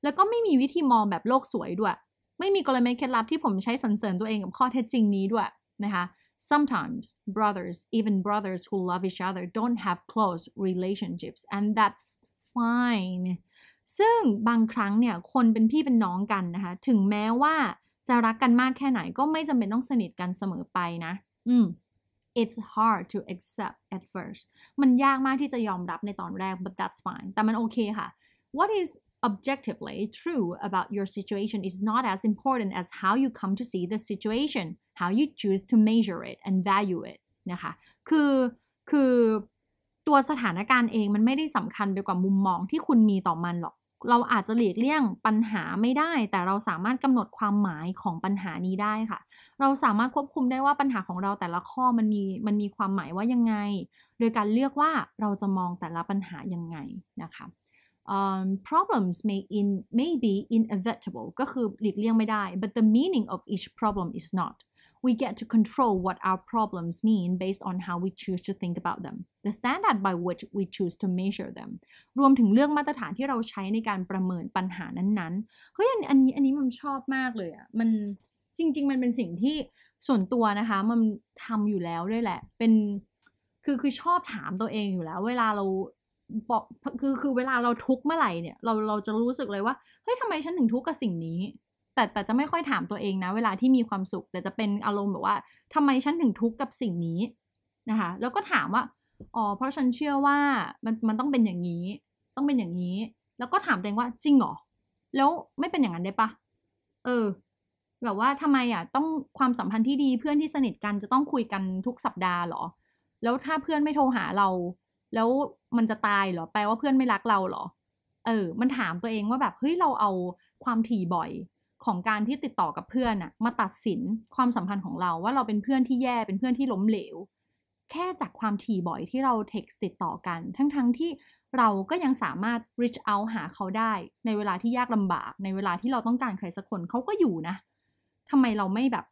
แล้วก็ไม่มีวิธีมองแบบโลกสวยด้วย ไม่มีกลเม็ดเคล็ดลับที่ผมใช้สรรเสริญตัวเองกับข้อเท็จจริงนี้ด้วยนะคะ Sometimes brothers, even brothers who love each other, don't have close relationships, and that's fine. ซึ่งบางครั้งเนี่ยคนเป็นพี่เป็นน้องกันนะคะ it's hard to accept at first มันยากมากที่จะยอมรับในตอนแรก but that's fine แต่มันโอเคค่ะ what is objectively true about your situation is not as important as how you come to see the situation how you choose to measure it and value it นะคะ คือ คือ ตัวสถานการณ์เองมันไม่ได้สำคัญไปกว่ามุมมองที่คุณมีต่อมันหรอก เราอาจจะหลีกเลี่ยงปัญหาไม่ได้ แต่เราสามารถกำหนดความหมายของปัญหานี้ได้ค่ะ เราสามารถควบคุมได้ว่าปัญหาของเราแต่ละข้อมันมี มันมีความหมายว่ายังไง โดยการเลือกว่าเราจะมองแต่ละปัญหายังไงนะคะ um, problems may in may be inevitable ก็คือหลีกเลี่ยงไม่ได้ but the meaning of each problem is not we get to control what our problems mean based on how we choose to think about them the standard by which we choose to measure them รวมถึงเรื่องมาตรฐานที่เราใช้ในการประเมินปัญหานั้นๆ เฮ้ย อันนี้ อันนี้มันชอบมากเลยอะมันจริง ๆ มันเป็นสิ่งที่ส่วนตัวนะคะ มันทำอยู่แล้วด้วยแหละ เป็น คือ คือชอบถามตัวเองอยู่แล้ว เวลาเราบอกคือคือเวลาเราทุกข์เมื่อไหร่เนี่ยเราเราจะรู้สึกเลยว่าเฮ้ยทำไมฉันถึงทุกข์กับสิ่งนี้ แต่แต่จะไม่ค่อยถามตัวเองนะ เวลาที่มีความสุข แต่จะเป็นอารมณ์แบบว่า ทำไมฉันถึงทุกข์กับสิ่งนี้นะคะ แล้วก็ถามว่า อ๋อเพราะฉันเชื่อว่ามันมันต้องเป็นอย่างนี้ ต้องเป็นอย่างนี้ แล้วก็ถามตัวเองว่าจริงเหรอแล้วไม่เป็นอย่างนั้นได้ปะเออ แบบว่าทำไมอ่ะต้องความสัมพันธ์ที่ดีเพื่อนที่สนิทกันจะต้องคุยกันทุกสัปดาห์หรอ แล้วถ้าเพื่อนไม่โทรหาเราแล้วมันจะตายเหรอ แปลว่าเพื่อนไม่รักเราเหรอ เออ มันถามตัวเองว่าแบบ เฮ้ย เราเอาความถี่บ่อยของการที่ติดต่อกับเพื่อนอะมาตัดสินความสัมพันธ์ของเราว่าเราเป็นเพื่อนที่แย่ เป็นเพื่อนที่ล้มเหลว แค่จากความถี่บ่อยที่เราเท็กซ์ติดต่อกัน ทั้งๆทที่เราก็ยังสามารถ reach out หาเขาได้ ในเวลาที่ยากลำบาก ในเวลาที่เราต้องการใครสักคนเขาก็อยู่นะทำไมเราไม่แบบ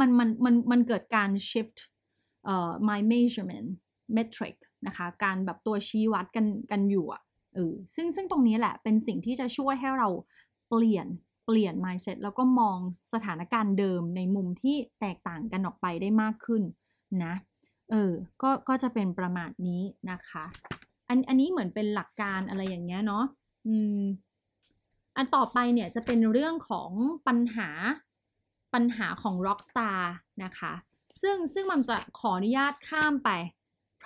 มัน มัน มันมันเกิดการ shift เอ่อ my measurement metric นะคะการแบบตัวชี้วัดกันกันอยู่อะเออซึ่งซึ่งตรงนี้แหละ เป็นสิ่งที่จะช่วยให้เราเปลี่ยนเปลี่ยน mindset แล้วก็มองสถานการณ์เดิมในมุมที่แตกต่างกันออกไปได้มากขึ้นนะเออก็ก็จะเป็นประมาณนี้นะคะอันอันนี้เหมือนเป็นหลักการอะไรอย่างเงี้ยเนาะอืมอันต่อไปเนี่ยจะเป็นเรื่องของปัญหาปัญหาของ rockstar นะคะ ซึ่งซึ่งมันจะขออนุญาตข้ามไป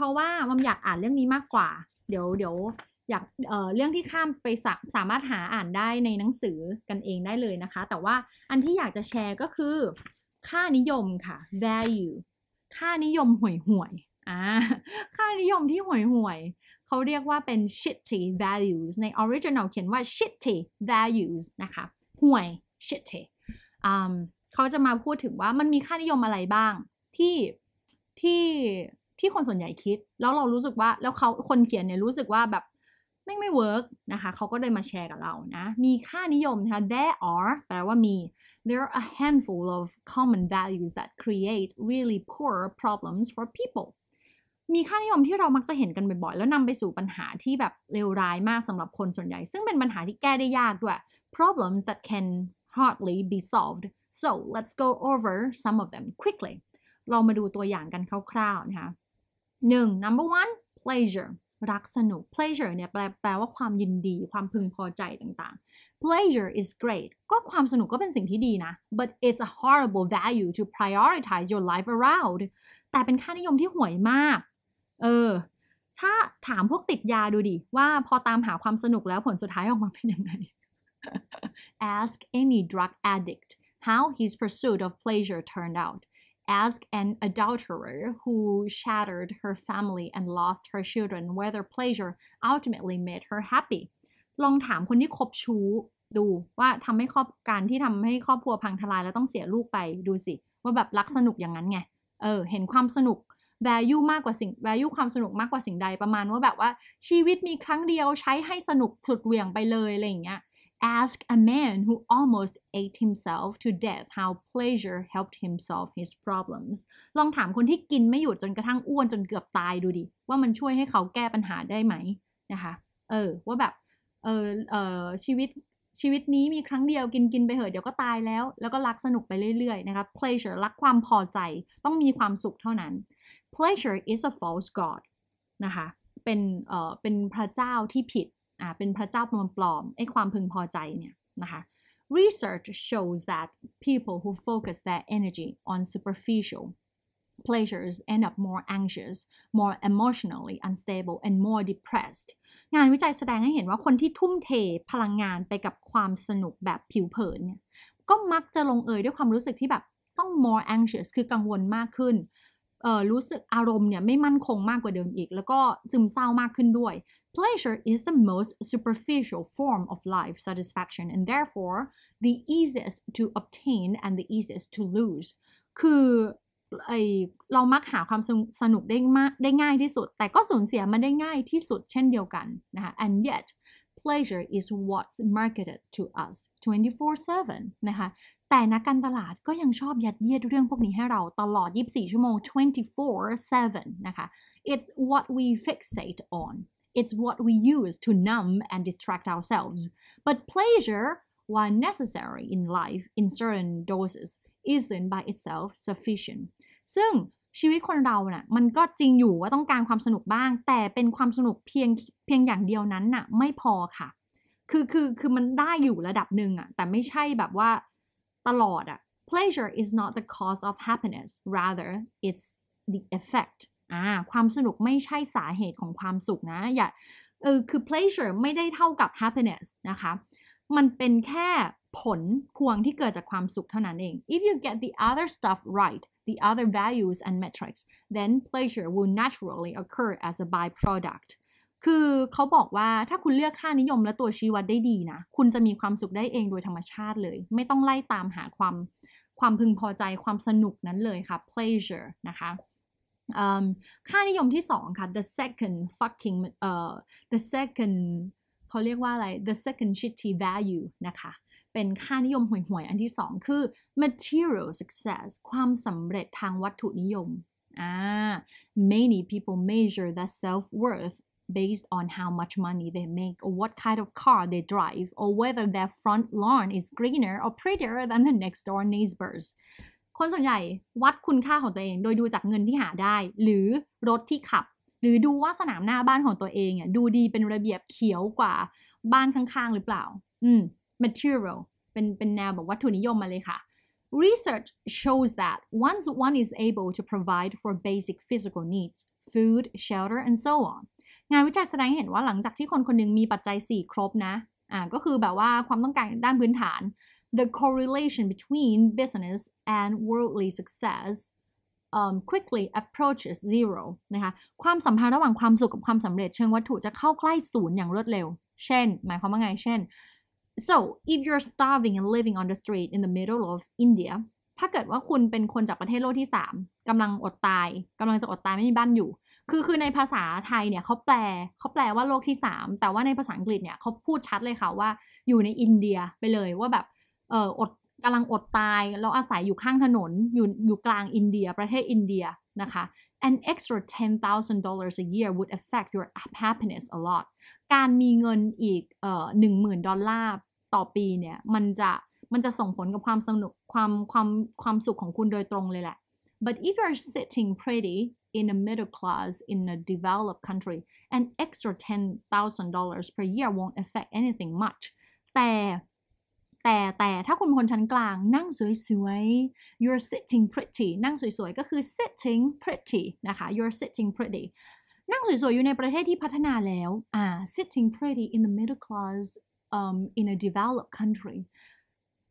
พราะว่ามอมอยากอ่านเรื่องนี้มากกว่า เดี๋ยวเดี๋ยวอยากเเรื่องที่ข้ามไปสักสามารถหาอ่านได้ในหนังสือกันเองได้เลยนะคะ แต่ว่าอันที่อยากจะแชร์ก็คือค่านิยมค่ะ value ค่านิยมห่วยห่วยอ่า ค่านิยมที่ห่วยห่วยเขาเรียกว่าเป็น shitty values ใน original เขียนว่า shitty values นะคะ ห่วย shitty เขาจะมาพูดถึงว่ามันมีค่านิยมอะไรบ้าง ที่ที่ที่คนส่วนใหญ่คิดแล้วเรารู้สึกว่าแล้วเขาคนเขียนเนี่ยรู้สึกว่าแบบไม่ไม่เวิร์กนะคะเขาก็เลยมาแชร์กับเรานะ มีค่านิยม นะคะ there are แปลว่ามี there are a handful of common values that create really poor problems for people มีค่านิยมที่เรามักจะเห็นกันบ่อยๆ แล้วนำไปสู่ปัญหาที่แบบเลวร้ายมากสำหรับคนส่วนใหญ่ ซึ่งเป็นปัญหาที่แก้ได้ยากด้วย problems that can hardly be solved so let's go over some of them quickly เรามาดูตัวอย่างกันคร่าวๆนะคะ 1. number one pleasure รักสนุก pleasure เนี่ยแปลแปลว่าความยินดี ความพึงพอใจต่างๆ pleasure is great ก็ความสนุกก็เป็นสิ่งที่ดีนะ but it's a horrible value to prioritize your life around แต่เป็นค่านิยมที่ห่วยมาก เออ ถ้าถามพวกติดยาดูดิ ว่าพอตามหาความสนุกแล้วผลสุดท้ายออกมาเป็นยังไง ask any drug addict how his pursuit of pleasure turned out as k an adulterer who shattered her family and lost her children whether pleasure ultimately made her happy ลองถามคนที่คบชู้ดูว่าทำให้ครอบการที่ทำให้ครอบครัวพังทลายแล้วต้องเสียลูกไปดูสิ ว่าแบบรักสนุกอย่างนั้นไง เออเห็นความสนุก value มากกว่าสิ่ง value ความสนุกมากกว่าสิ่งใดประมาณว่าแบบว่า ชีวิตมีครั้งเดียวใช้ให้สนุกสุดเหวี่ยงไปเลยอะไรอย่างเงี้ย a s k a man who almost ate himself to death how pleasure helped him solve his problems ลองถามคนที่กินไม่หยุดจนกระทั่งอ้วนจนเกือบตายดูดิ ว่ามันช่วยให้เขาแก้ปัญหาได้ไหม นะคะ เออว่าแบบเออเออชีวิตชีวิตนี้มีครั้งเดียวกินกินไปเหอะเดี๋ยวก็ตายแล้ว แล้วก็รักสนุกไปเรื่อยๆนะคะ pleasure รักความพอใจต้องมีความสุขเท่านั้น pleasure is a false god นะคะ เป็นเอ่อเป็นพระเจ้าที่ผิดเป็นพระเจ้าปลอมมไอ้ความพึงพอใจเนี่ยนะคะ Research shows that people who focus their energy on superficial pleasures end up more anxious, more emotionally unstable, and more depressed. งานวิจัยแสดงให้เห็นว่าคนที่ทุ่มเทพลังงานไปกับความสนุกแบบผิวเผินเนี่ย ก็มักจะลงเอยด้วยความรู้สึกที่แบบต้อง more anxious คือกังวลมากขึ้นเออรู้สึกอารมณ์เนี่ยไม่มั่นคงมากกว่าเดิมอีก แล้วก็ซึมเศร้ามากขึ้นด้วย Pleasure is the most superficial form of life satisfaction and therefore the easiest to obtain and the easiest to lose คือไอเรามักหาความสนุกได้มากได้ง่ายที่สุด แต่ก็สูญเสียมันได้ง่ายที่สุดเช่นเดียวกันนะคะ and yet pleasure is what's marketed to us 24/7 นะคะแต่นักการตลาดก็ยังชอบยัดเยียดเรื่องพวกนี้ให้เราตลอด 24 ชั่วโมง 24/7นะคะ it's what we fixate on it's what we use to numb and distract ourselves but pleasure while necessary in life in certain doses isn't by itself sufficient ซึ่งชีวิตคนเรานะ่ะมันก็จริงอยู่ว่าต้องการความสนุกบ้าง แต่เป็นความสนุกเพียงเพียงอย่างเดียวนั้นน่ะไม่พอค่ะ คือคือคือมันได้อยู่ระดับหนึ่งอะ่ะแต่ไม่ใช่แบบว่าตลอดอะ pleasure is not the cause of happiness rather it's the effect อ่าความสนุกไม่ใช่สาเหตุของความสุขนะอย่า เออคือ pleasure ไม่ได้เท่ากับ happiness นะคะ มันเป็นแค่ผลพวงที่เกิดจากความสุขเท่านั้นเอง if you get the other stuff right the other values and metrics then pleasure will naturally occur as a byproduct คือเขาบอกว่าถ้าคุณเลือกค่านิยมและตัวชี้วัดได้ดีนะ คุณจะมีความสุขได้เองโดยธรรมชาติเลย ไม่ต้องไล่ตามหาความความพึงพอใจความสนุกนั้นเลยค่ะ pleasure นะคะค่านิยมที่สองค่ะ the second fucking uh, the second เขาเรียกว่าอะไร the second shitty value นะคะ เป็นค่านิยมห่วยๆ อันที่สองคือ material success ความสำเร็จทางวัตถุนิยม many people measure their self worth based on how much money they make or what kind of car they drive or whether their front lawn is greener or prettier than the next door neighbors คนส่วนใหญ่วัดคุณค่าของตัวเองโดยดูจากเงินที่หาได้ หรือรถที่ขับ หรือดูว่าสนามหน้าบ้านของตัวเองอ่ะดูดีเป็นระเบียบเขียวกว่าบ้านข้างๆ หรือเปล่า อืม material เป็นเป็นแนวแบบวัตถุนิยมมาเลยค่ะ Research shows that once one is able to provide for basic physical needs, food, shelter, and so on, งานวิจัยแสดงให้เห็นว่าหลังจากที่คนคนนึงมีปัจจัย 4 ครบนะอ่าก็คือแบบว่าความต้องการด้านพื้นฐาน the correlation between business and worldly success um, quickly approaches zero นะคะ ความสัมพันธ์ระหว่างความสุขกับความสำเร็จ เชิงวัตถุจะเข้าใกล้ศูนย์อย่างรวดเร็ว เช่น หมายความว่าไง เช่น so if you're starving and living on the street in the middle of India ถ้าเกิดว่าคุณเป็นคนจากประเทศโลกที่ 3 กำลังอดตาย กำลังจะอดตายไม่มีบ้านอยู่คือคือในภาษาไทยเนี่ยเขาแปลเขาแปลว่าโลกที่สามแต่ว่าในภาษาอังกฤษเนี่ยเขาพูดชัดเลยค่ะว่าอยู่ในอินเดียไปเลยว่าแบบเอออดกำลังอดตาย แล้วอาศัยอยู่ข้างถนนอยู่อยู่กลางอินเดีย ประเทศอินเดียนะคะ an extra ten thousand dollars a year would affect your happiness a lot การมีเงินอีกเอ่อหนึ่งหมื่นดอลลาร์ต่อปีเนี่ย มันจะมันจะส่งผลกับความสนุกความความความสุขของคุณโดยตรงเลยแหละ but if you're sitting pretty in a middle class in a developed country an extra ten thousand dollars per year won't affect anything much แต่ แต่ แต่ ถ้าคุณคนชั้นกลาง นั่งสวย ๆ you're sitting pretty นั่งสวย ๆ ก็คือ sitting pretty นะคะ you're sitting pretty นั่งสวย ๆ อยู่ในประเทศที่พัฒนาแล้วอ่า sitting pretty in the middle class um, in a developed country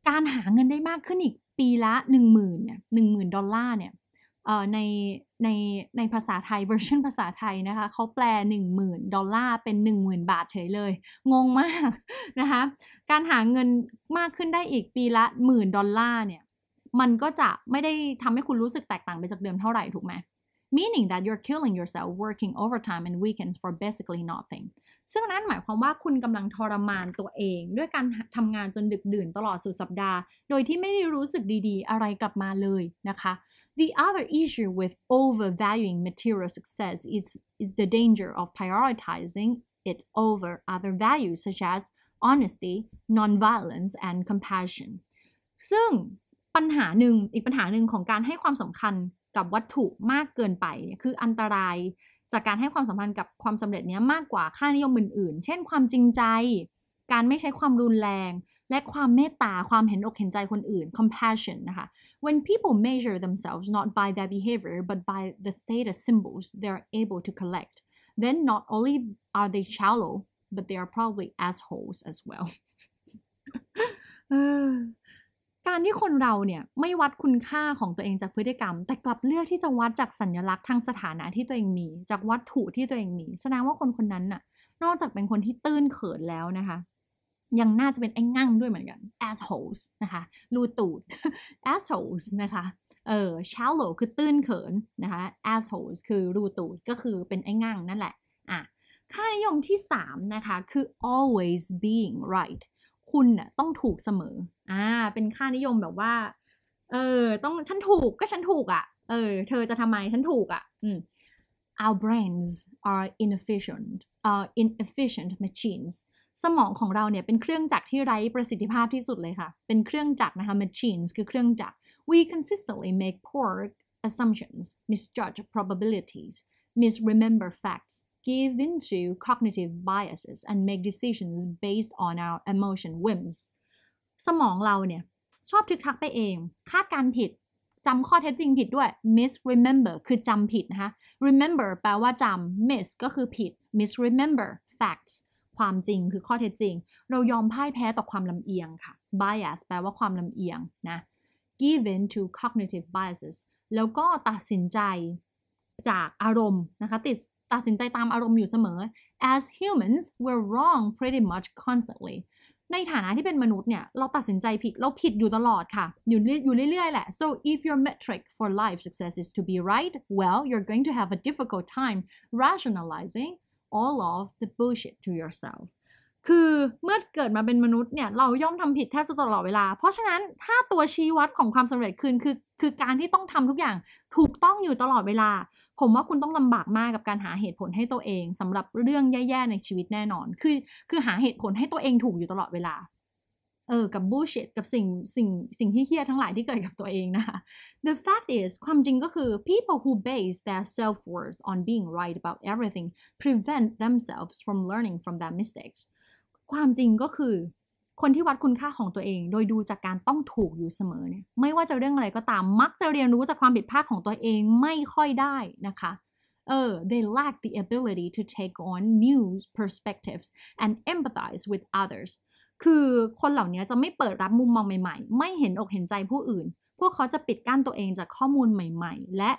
การหาเงินได้มากขึ้นอีกปีละหนึ่งหมื่นเนี่ยหนึ่งหมื่นดอลลาร์เนี่ยในในในภาษาไทยเวอร์ชันภาษาไทยนะคะเขาแปล10,000 ดอลลาร์เป็น 10,000 บาทเฉยเลย งงมาก นะคะ การหาเงินมากขึ้นได้อีกปีละหมื่นดอลลาร์เนี่ย มันก็จะไม่ได้ทำให้คุณรู้สึกแตกต่างไปจากเดิมเท่าไหร่ถูกไหม meaning that you're killing yourself working overtime and weekends for basically nothing ซึ่งนั้นหมายความว่าคุณกำลังทรมานตัวเอง ด้วยการทำงานจนดึกดื่นตลอดสุดสัปดาห์โดยที่ไม่ได้รู้สึกดีๆ อะไรกลับมาเลยนะคะ The other issue with overvaluing material success is, is the danger of prioritizing it over other values such as honesty, nonviolence, and compassion. ซึ่งปัญหาหนึ่ง อีกปัญหาหนึ่งของการให้ความสำคัญกับวัตถุมากเกินไปคืออันตรายจากการให้ความสำคัญกับความสำเร็จนี้มากกว่าค่านิยมอื่นๆ เช่นความจริงใจ การไม่ใช้ความรุนแรงและความเมตตาความเห็นอกเห็นใจคนอื่น compassion นะคะ when people measure themselves not by their behavior but by the status symbols they are able to collect then not only are they shallow but they are probably assholes as well การที่คนเราเนี่ย ไม่วัดคุณค่าของตัวเองจากพฤติกรรม แต่กลับเลือกที่จะวัดจากสัญลักษณ์ทางสถานะที่ตัวเองมี จากวัตถุที่ตัวเองมีแสดงว่าคนคนนั้นน่ะนอกจากเป็นคนที่ตื้นเขินแล้วนะคะยังน่าจะเป็นไอ้งั่งด้วยเหมือนกัน assholes นะคะ รูตูด assholes นะคะ เออ shallow คือตื้นเขินนะคะ assholes คือรูตูด ก็คือเป็นไอ้งั่งนั่นแหละ อ่ะ ค่านิยมที่ 3 นะคะ คือ always being right คุณน่ะต้องถูกเสมอ อ่าเป็นค่านิยมแบบว่า เออ ต้องฉันถูกก็ฉันถูกอะ่ะ เออ เธอจะทำไมฉันถูกอะ่ะอืม our brains are inefficient are inefficient machines สมองของเราเนี่ยเป็นเครื่องจักรที่ไร้ประสิทธิภาพที่สุดเลยค่ะ เป็นเครื่องจักรนะคะ machines คือเครื่องจักร we consistently make poor assumptions misjudge probabilities misremember facts give in to cognitive biases and make decisions based on our emotion whims สมองเราเนี่ยชอบทึกทักไปเอง คาดการผิด จำข้อเท็จจริงผิดด้วย misremember คือจำผิด นะคะ remember แปลว่าจำ mis ก็คือผิด misremember facts ความจริง คือข้อเท็จจริง เรายอมพ่ายแพ้ต่อความลำเอียงค่ะ bias แปลว่าความลำเอียง นะ given to cognitive biases แล้วก็ตัดสินใจจากอารมณ์นะคะติดตัดสินใจตามอารมณ์อยู่เสมอ as humans we're wrong pretty much constantly ในฐานะที่เป็นมนุษย์เนี่ย เราตัดสินใจผิด เราผิดอยู่ตลอดค่ะอยู่อยู่เรื่อยๆ แหละ so if your metric for life success is to be right well you're going to have a difficult time rationalizing all of the bullshit to yourself คือเมื่อเกิดมาเป็นมนุษย์เนี่ย เราย่อมทำผิดแทบจะตลอดเวลา เพราะฉะนั้นถ้าตัวชี้วัดของความสำเร็จคืนคือคือการที่ต้องทำทุกอย่างถูกต้องอยู่ตลอดเวลา ผมว่าคุณต้องลำบากมากกับการหาเหตุผลให้ตัวเอง สำหรับเรื่องแย่ๆในชีวิตแน่นอนคือคือหาเหตุผลให้ตัวเองถูกอยู่ตลอดเวลาเออกับบูชิตกับสิ่ง สิ่ง สิ่งที่เฮี้ยทั้งหลายที่เกิดกับตัวเองนะคะ the fact is ความจริงก็คือ people who base their self worth on being right about everything prevent themselves from learning from their mistakes ความจริงก็คือ คนที่วัดคุณค่าของตัวเอง โดยดูจากการต้องถูกอยู่เสมอเนี่ยไม่ว่าจะเรื่องอะไรก็ตามมักจะเรียนรู้จากความผิดพลาดของตัวเองไม่ค่อยได้นะคะเออ they lack the ability to take on new perspectives and empathize with others คือคนเหล่านี้จะไม่เปิดรับมุมมองใหม่ๆ ไม่เห็นอกเห็นใจผู้อื่น พวกเขาจะปิดกั้นตัวเองจากข้อมูลใหม่ ๆ และ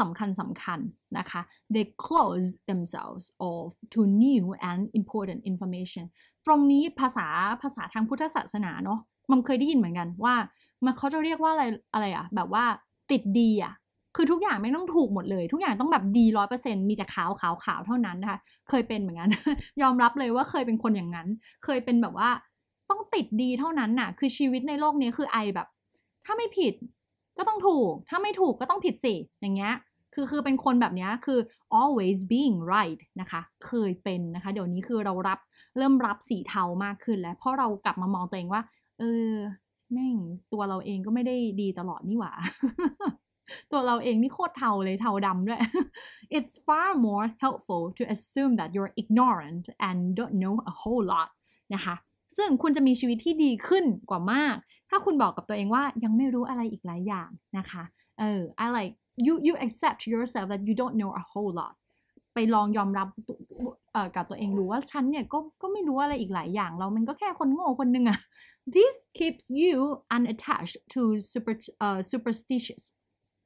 สำคัญสำคัญนะคะ they close themselves off to new and important information ตรงนี้ภาษาภาษาทางพุทธศาสนาเนาะ มันเคยได้ยินเหมือนกันว่า มันเขาจะเรียกว่าอะไรอะไรอะแบบว่าติดดีอะคือทุกอย่างไม่ต้องถูกหมดเลย ทุกอย่างต้องแบบดีร้อยเปอร์เซ็นต์มีแต่ขาวขาวขาวเท่านั้นนะคะ เคยเป็นเหมือนกัน ยอมรับเลยว่าเคยเป็นคนอย่างนั้น เคยเป็นแบบว่าต้องติดดีเท่านั้นน่ะ คือชีวิตในโลกนี้คือไอแบบ ถ้าไม่ผิดก็ต้องถูก ถ้าไม่ถูกก็ต้องผิดสิ อย่างเงี้ย คือคือเป็นคนแบบเนี้ยคือ always being right นะคะ เคยเป็นนะคะ เดี๋ยวนี้คือเรารับเริ่มรับสีเทามากขึ้น แล้ว เพราะเรากลับมามองตัวเองว่าเออแม่งตัวเราเองก็ไม่ได้ดีตลอดนี่หว่า ตัวเราเองนี่โคตรเทาเลยเทาดำด้วย it's far more helpful to assume that you're ignorant and don't know a whole lot นะคะซึ่งคุณจะมีชีวิตที่ดีขึ้นกว่ามาก ถ้าคุณบอกกับตัวเองว่ายังไม่รู้อะไรอีกหลายอย่าง นะคะเอออะไร you you accept yourself that you don't know a whole lot ไปลองยอมรับกับตัวเองดูว่าฉันเนี่ยก็ก็ไม่รู้อะไรอีกหลายอย่าง เรามันก็แค่คนโง่คนหนึ่งอะ this keeps you unattached to super uh, superstitious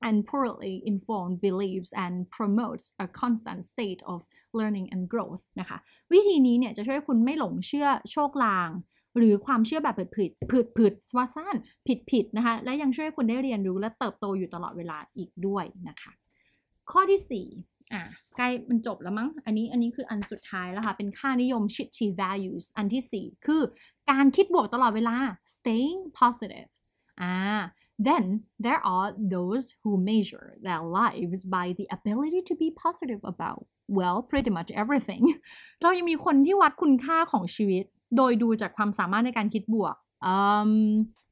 and poorly informed beliefs and promotes a constant state of learning and growth นะคะ วิธีนี้เนี่ยจะช่วยคุณไม่หลงเชื่อโชคลาง หรือความเชื่อแบบผิดผิดผิดสวาสั้นผิดผิดนะคะ และยังช่วยคุณได้เรียนรู้และเติบโตอยู่ตลอดเวลาอีกด้วยนะคะ ข้อที่4อ่ะใกล้มันจบแล้วมั้ง อันนี้อันนี้คืออันสุดท้ายแล้วค่ะเป็นค่านิยม shitty values อันที่ 4 คือการคิดบวกตลอดเวลา staying positive Ah, then there are those who measure their lives by the ability to be positive about well pretty much everything เรายังมีคนที่วัดคุณค่าของชีวิต โดยดูจากความสามารถในการคิดบวก um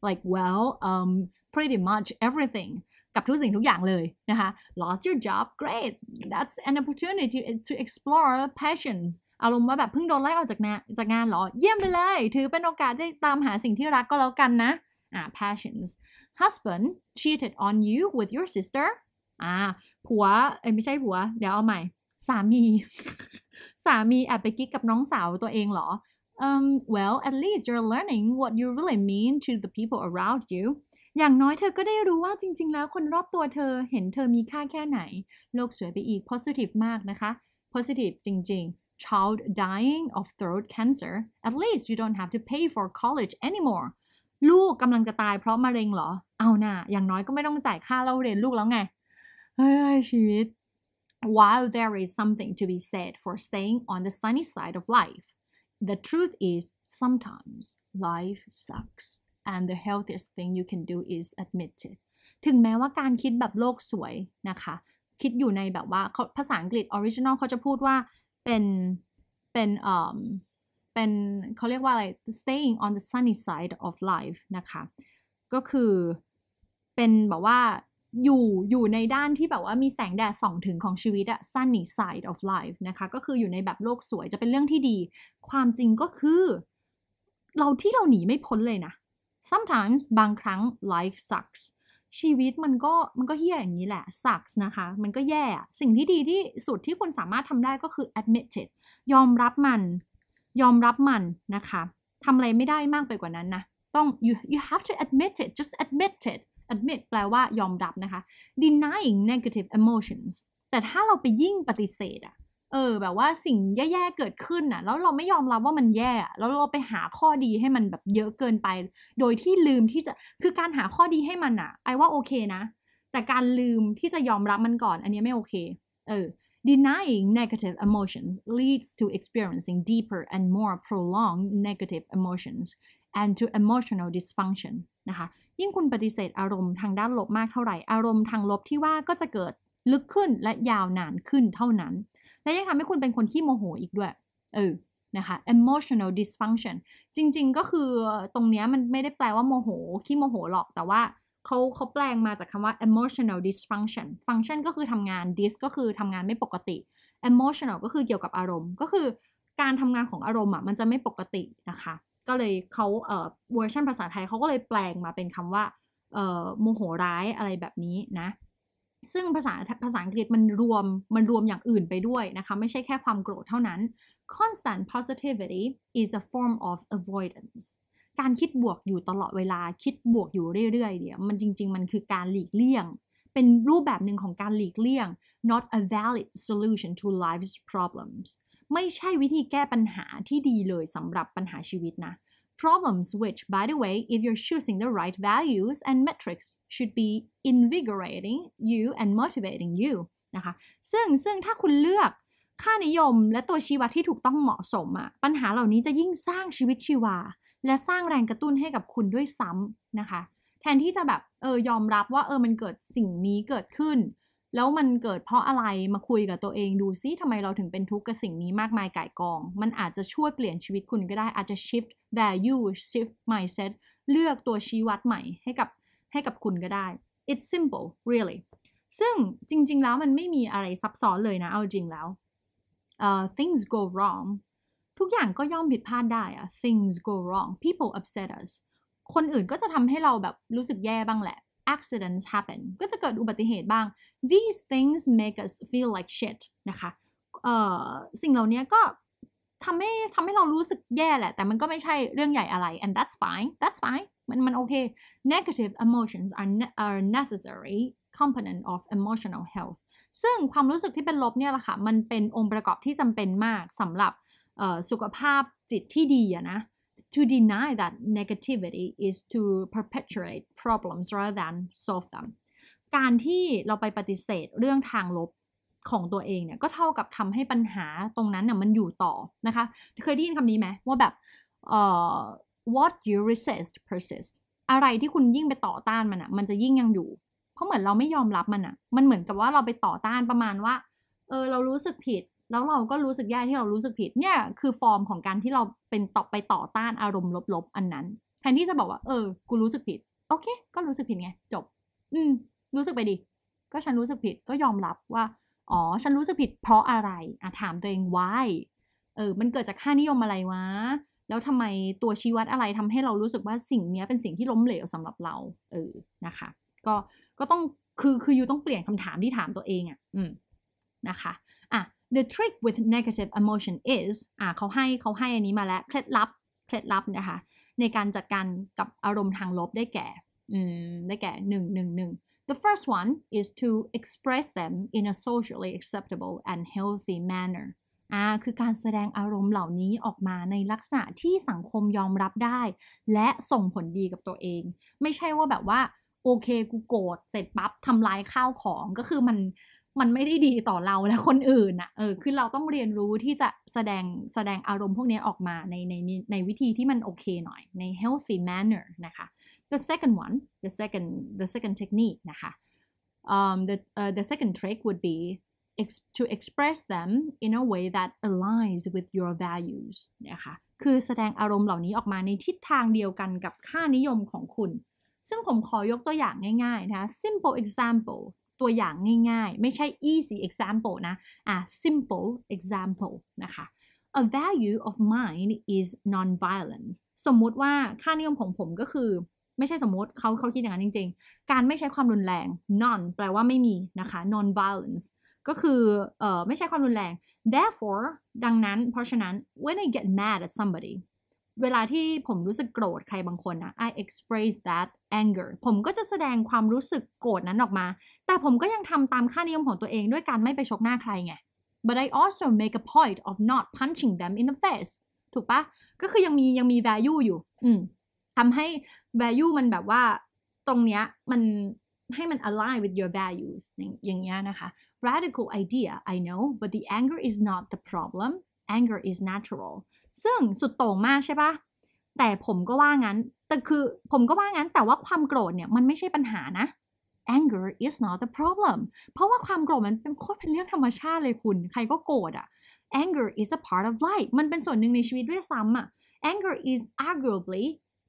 like well um pretty much everything กับทุกสิ่งทุกอย่างเลยนะคะ lost your job great that's an opportunity to explore passions อารมณ์ว่าแบบเพิ่งโดนไล่ออกจากงานจากงานหรอ เยี่ยมไปเลย ถือเป็นโอกาสได้ตามหาสิ่งที่รักก็แล้วกันนะอ่า passions husband cheated on you with your sister อ่าผัวเอ้ยไม่ใช่ผัวเดี๋ยวเอาใหม่ สามี สามีแอบไปกิ๊กกับน้องสาวตัวเองเหรอ um well at least you're learning what you really mean to the people around you อย่างน้อยเธอก็ได้รู้ว่าจริง ๆ แล้วคนรอบตัวเธอ เห็นเธอมีค่าแค่ไหน โลกสวยไปอีก positive มากนะคะ positive จริง ๆ child dying of throat cancer at least you don't have to pay for college anymore ลูกกำลังจะตายเพราะมะเร็งเหรอ เอาหนะ่ะอย่างน้อยก็ไม่ต้องจ่ายค่าเล่าเรียนลูกแล้วไง เฮ้ยชีวิต while there is something to be said for staying on the sunny side of life the truth is sometimes life sucks and the healthiest thing you can do is admit it ถึงแม้ว่าการคิดแบบโลกสวยนะคะ คิดอยู่ในแบบว่า ภาษาอังกฤษออริจินอลเขาจะพูดว่าเป็นเป็นเอ่อเป็นเขาเรียกว่าอะไร staying on the sunny side of life นะคะ ก็คือเป็นแบบว่าอยู่อยู่ในด้านที่แบบว่ามีแสงแดดส่องถึงของชีวิตอะ sunny side of life นะคะ ก็คืออยู่ในแบบโลกสวยจะเป็นเรื่องที่ดี ความจริงก็คือ เราที่เราหนีไม่พ้นเลยนะ sometimes บางครั้ง life sucks ชีวิตมันก็มันก็เฮี้ยอย่างนี้แหละ sucks นะคะ มันก็แย่ สิ่งที่ดีที่สุดที่คุณสามารถทำได้ก็คือ admit it ยอมรับมันยอมรับมันนะคะ ทำอะไรไม่ได้มากไปกว่านั้นนะ ต้อง you you have to admit it just admit it admit แปลว่ายอมรับนะคะ denying negative emotions แต่ถ้าเราไปยิ่งปฏิเสธอะเออแบบว่าสิ่งแย่ๆเกิดขึ้นอะแล้วเราไม่ยอมรับว่ามันแย่ แล้วเราไปหาข้อดีให้มันแบบเยอะเกินไป โดยที่ลืมที่จะ คือการหาข้อดีให้มันอะไอว่าโอเคนะ แต่การลืมที่จะยอมรับมันก่อน อันนี้ไม่โอเค เออ Denying negative emotions leads to experiencing deeper and more prolonged negative emotions and to emotional dysfunction นะคะ ยิ่งคุณปฏิเสธอารมณ์ทางด้านลบมากเท่าไหร่ อารมณ์ทางลบที่ว่าก็จะเกิดลึกขึ้นและยาวนานขึ้นเท่านั้น และยังทำให้คุณเป็นคนที่โมโหอีกด้วย เออ นะคะ emotional dysfunction จริงๆ ก็คือตรงนี้มันไม่ได้แปลว่าโมโหขี้โมโหหรอกแต่ว่าเขาเขาแปลงมาจากคำว่า emotional dysfunction function ก็คือทำงาน dis ก็คือทำงานไม่ปกติ emotional ก็คือเกี่ยวกับอารมณ์ก็คือการทำงานของอารมณ์อ่ะมันจะไม่ปกตินะคะ ก็เลยเขาเอ่อเวอร์ชันภาษาไทยเขาก็เลยแปลงมาเป็นคำว่าเอ่อโมโหร้ายอะไรแบบนี้นะ ซึ่งภาษาภาษาอังกฤษมันรวมมันรวมอย่างอื่นไปด้วยนะคะ ไม่ใช่แค่ความโกรธเท่านั้น constant positivity is a form of avoidance การคิดบวกอยู่ตลอดเวลา คิดบวกอยู่เรื่อย ๆ เนี่ย มันจริง ๆ มันคือการหลีกเลี่ยง เป็นรูปแบบหนึ่งของการหลีกเลี่ยง not a valid solution to life's problems ไม่ใช่วิธีแก้ปัญหาที่ดีเลยสำหรับปัญหาชีวิตนะ problems which by the way if you're choosing the right values and metrics should be invigorating you and motivating you นะคะ ซึ่ง ซึ่ง ถ้าคุณเลือกค่านิยมและตัวชีวิตที่ถูกต้องเหมาะสมอะปัญหาเหล่านี้จะยิ่งสร้างชีวิตชีวาและสร้างแรงกระตุ้นให้กับคุณด้วยซ้ำนะคะแทนที่จะแบบเออยอมรับว่าเออมันเกิดสิ่งนี้เกิดขึ้น แล้วมันเกิดเพราะอะไรมาคุยกับตัวเองดูซิทำไมเราถึงเป็นทุกข์กับสิ่งนี้มากมายก่ายกอง มันอาจจะช่วยเปลี่ยนชีวิตคุณก็ได้อาจจะ shift value shift mindset เลือกตัวชี้วัดใหม่ให้กับให้กับคุณก็ได้ it's simple really ซึ่งจริงๆแล้วมันไม่มีอะไรซับซ้อนเลยนะเอาจริงแล้ว uh, things go wrong ทุกอย่างก็ย่อมผิดพลาดได้อะ things go wrong people upset us คนอื่นก็จะทำให้เราแบบรู้สึกแย่บ้างแหละ accidents happen ก็จะเกิดอุบัติเหตุบ้าง these things make us feel like shit นะคะเอ่อสิ่งเหล่านี้ก็ทำให้ทำให้เรารู้สึกแย่แหละ แต่มันก็ไม่ใช่เรื่องใหญ่อะไร and that's fine that's fine มันมันโอเค negative emotions are are necessary component of emotional health ซึ่งความรู้สึกที่เป็นลบเนี่ยแหละค่ะ มันเป็นองค์ประกอบที่จำเป็นมากสำหรับสุขภาพจิตที่ดีนะ to deny that negativity is to perpetuate problems rather than solve them การที่เราไปปฏิเสธเรื่องทางลบของตัวเองเนี่ย ก็เท่ากับทำให้ปัญหาตรงนั้นน่ยมันอยู่ต่อนะคะ เคยได้ยินคำนี้ไหมว่าแบบ เอ่อ what you resist persist อะไรที่คุณยิ่งไปต่อต้านมันอะ่ะมันจะยิ่งยังอยู่ เพราะเหมือนเราไม่ยอมรับมันอะ่ะ มันเหมือนกับว่าเราไปต่อต้านประมาณว่า เออเรารู้สึกผิดแล้วเราก็รู้สึกแย่ที่เรารู้สึกผิดเนี่ย คือฟอร์มของการที่เราเป็นตอบไปต่อต้านอารมณ์ลบๆ อันนั้น แทนที่จะบอกว่า เออ กูรู้สึกผิด โอเค ก็รู้สึกผิดไงจบ อืมรู้สึกไปดิก็ฉันรู้สึกผิดก็ยอมรับว่า อ๋อ ฉันรู้สึกผิด เพราะอะไรอ่ะถามตัวเอง why เออมันเกิดจากค่านิยมอะไรวะ แล้วทำไมตัวชี้วัดอะไรทำให้เรารู้สึกว่าสิ่งนี้เป็นสิ่งที่ล้มเหลวสำหรับเราเออนะคะ ก็ก็ต้องคือคืออยู่ต้องเปลี่ยนคำถามที่ถามตัวเองอะ่ะอืมนะคะอ่ะ the trick with negative emotion is อ่าเขาให้เขาให้อันนี้มาแล้วเคล็ดลับเคล็ดลับนะคะในการจัดการกับอารมณ์ทางลบได้แก่อืมได้แก่หนึ่งหนึ่งหนึ่ง The first one is to express them in a socially acceptable and healthy manner อ่าคือการแสดงอารมณ์เหล่านี้ออกมาในลักษณะที่สังคมยอมรับได้ และส่งผลดีกับตัวเอง ไม่ใช่ว่าแบบว่า โอเคกูโกรธเสร็จปั๊บทำลายข้าวของก็คือมันมันไม่ได้ดีต่อเราและคนอื่นอะเออ คือเราต้องเรียนรู้ที่จะแสดงแสดงอารมณ์พวกนี้ออกมาในในในวิธีที่มันโอเคหน่อย ใน healthy manner นะคะ the second one the second the second technique นะคะ um, the uh, the second trick would be to express them in a way that aligns with your values นะคะ คือแสดงอารมณ์เหล่านี้ออกมาในทิศทางเดียวกันกับค่านิยมของคุณ ซึ่งผมขอยกตัวอย่างง่ายๆ นะคะ simple example ตัวอย่างง่ายๆไม่ใช่ easy example นะอ่ะ simple example นะคะ a value of mine is non-violence สมมติว่าค่านิยมของผมก็คือไม่ใช่สมมติเขาเขาคิดอย่างนั้น จริง ๆ การไม่ใช้ความรุนแรง non แปลว่าไม่มี นะคะ non-violence ก็คือเอ่อไม่ใช่ความรุนแรง therefore ดังนั้นเพราะฉะนั้น when I get mad at somebody เวลาที่ผมรู้สึกโกรธใครบางคนนะ I express that anger ผมก็จะแสดงความรู้สึกโกรธนั้นออกมา แต่ผมก็ยังทำตามค่านิยมของตัวเองด้วยการไม่ไปชกหน้าใครไง but I also make a point of not punching them in the face ถูกปะ ก็คือยังมียังมี value อยู่ อืมทำให้ value มันแบบว่าตรงเนี้ยมันให้มัน align with your values อย่างเงี้ยนะคะ radical idea I know but the anger is not the problem anger is natural ซึ่งสุดโต่งมากใช่ปะแต่ผมก็ว่างั้น แต่คือผมก็ว่างั้น แต่ว่าความโกรธเนี่ยมันไม่ใช่ปัญหานะ anger is not the problem เพราะว่าความโกรธมันเป็นโคตรเป็นเรื่องธรรมชาติเลยคุณ ใครก็โกรธอะ anger is a part of life มันเป็นส่วนหนึ่งในชีวิตด้วยซ้ำอะ anger is arguably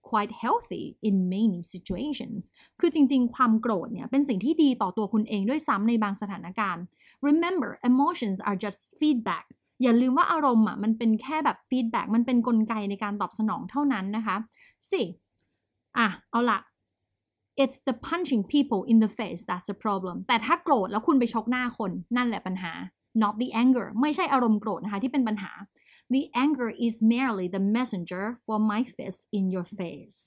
quite healthy in many situations คือจริงๆ ความโกรธเนี่ยเป็นสิ่งที่ดีต่อตัวคุณเองด้วยซ้ำในบางสถานการณ์ remember emotions are just feedback อย่าลืมว่าอารมณ์อ่ะมันเป็นแค่แบบฟีดแบ็กมันเป็นนกลไกในการตอบสนองเท่านั้นนะคะสิอ่ะเอาละ it's the punching people in the face that's the problem แต่ถ้าโกรธแล้วคุณไปชกหน้าคนนั่นแหละปัญหา not the anger ไม่ใช่อารมณ์โกรธนะคะที่เป็นปัญหา the anger is merely the messenger for my fist in your face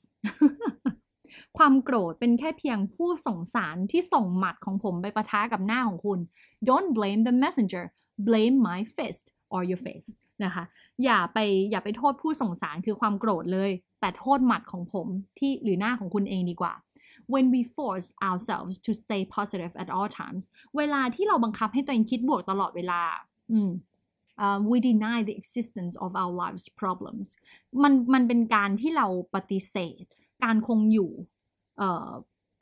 ความโกรธเป็นแค่เพียงผู้ส่งสารที่ส่งหมัดของผมไปปะทะกับหน้าของคุณ don't blame the messenger blame my fist or your face นะคะอย่าไปอย่าไปโทษผู้ส่งสารคือความโกรธเลยแต่โทษหมัดของผมที่หรือหน้าของคุณเองดีกว่า when we force ourselves to stay positive at all times เวลาที่เราบังคับให้ตัวเองคิดบวกตลอดเวลาอืม uh, we deny the existence of our lives problems มันมันเป็นการที่เราปฏิเสธ การคงอยู่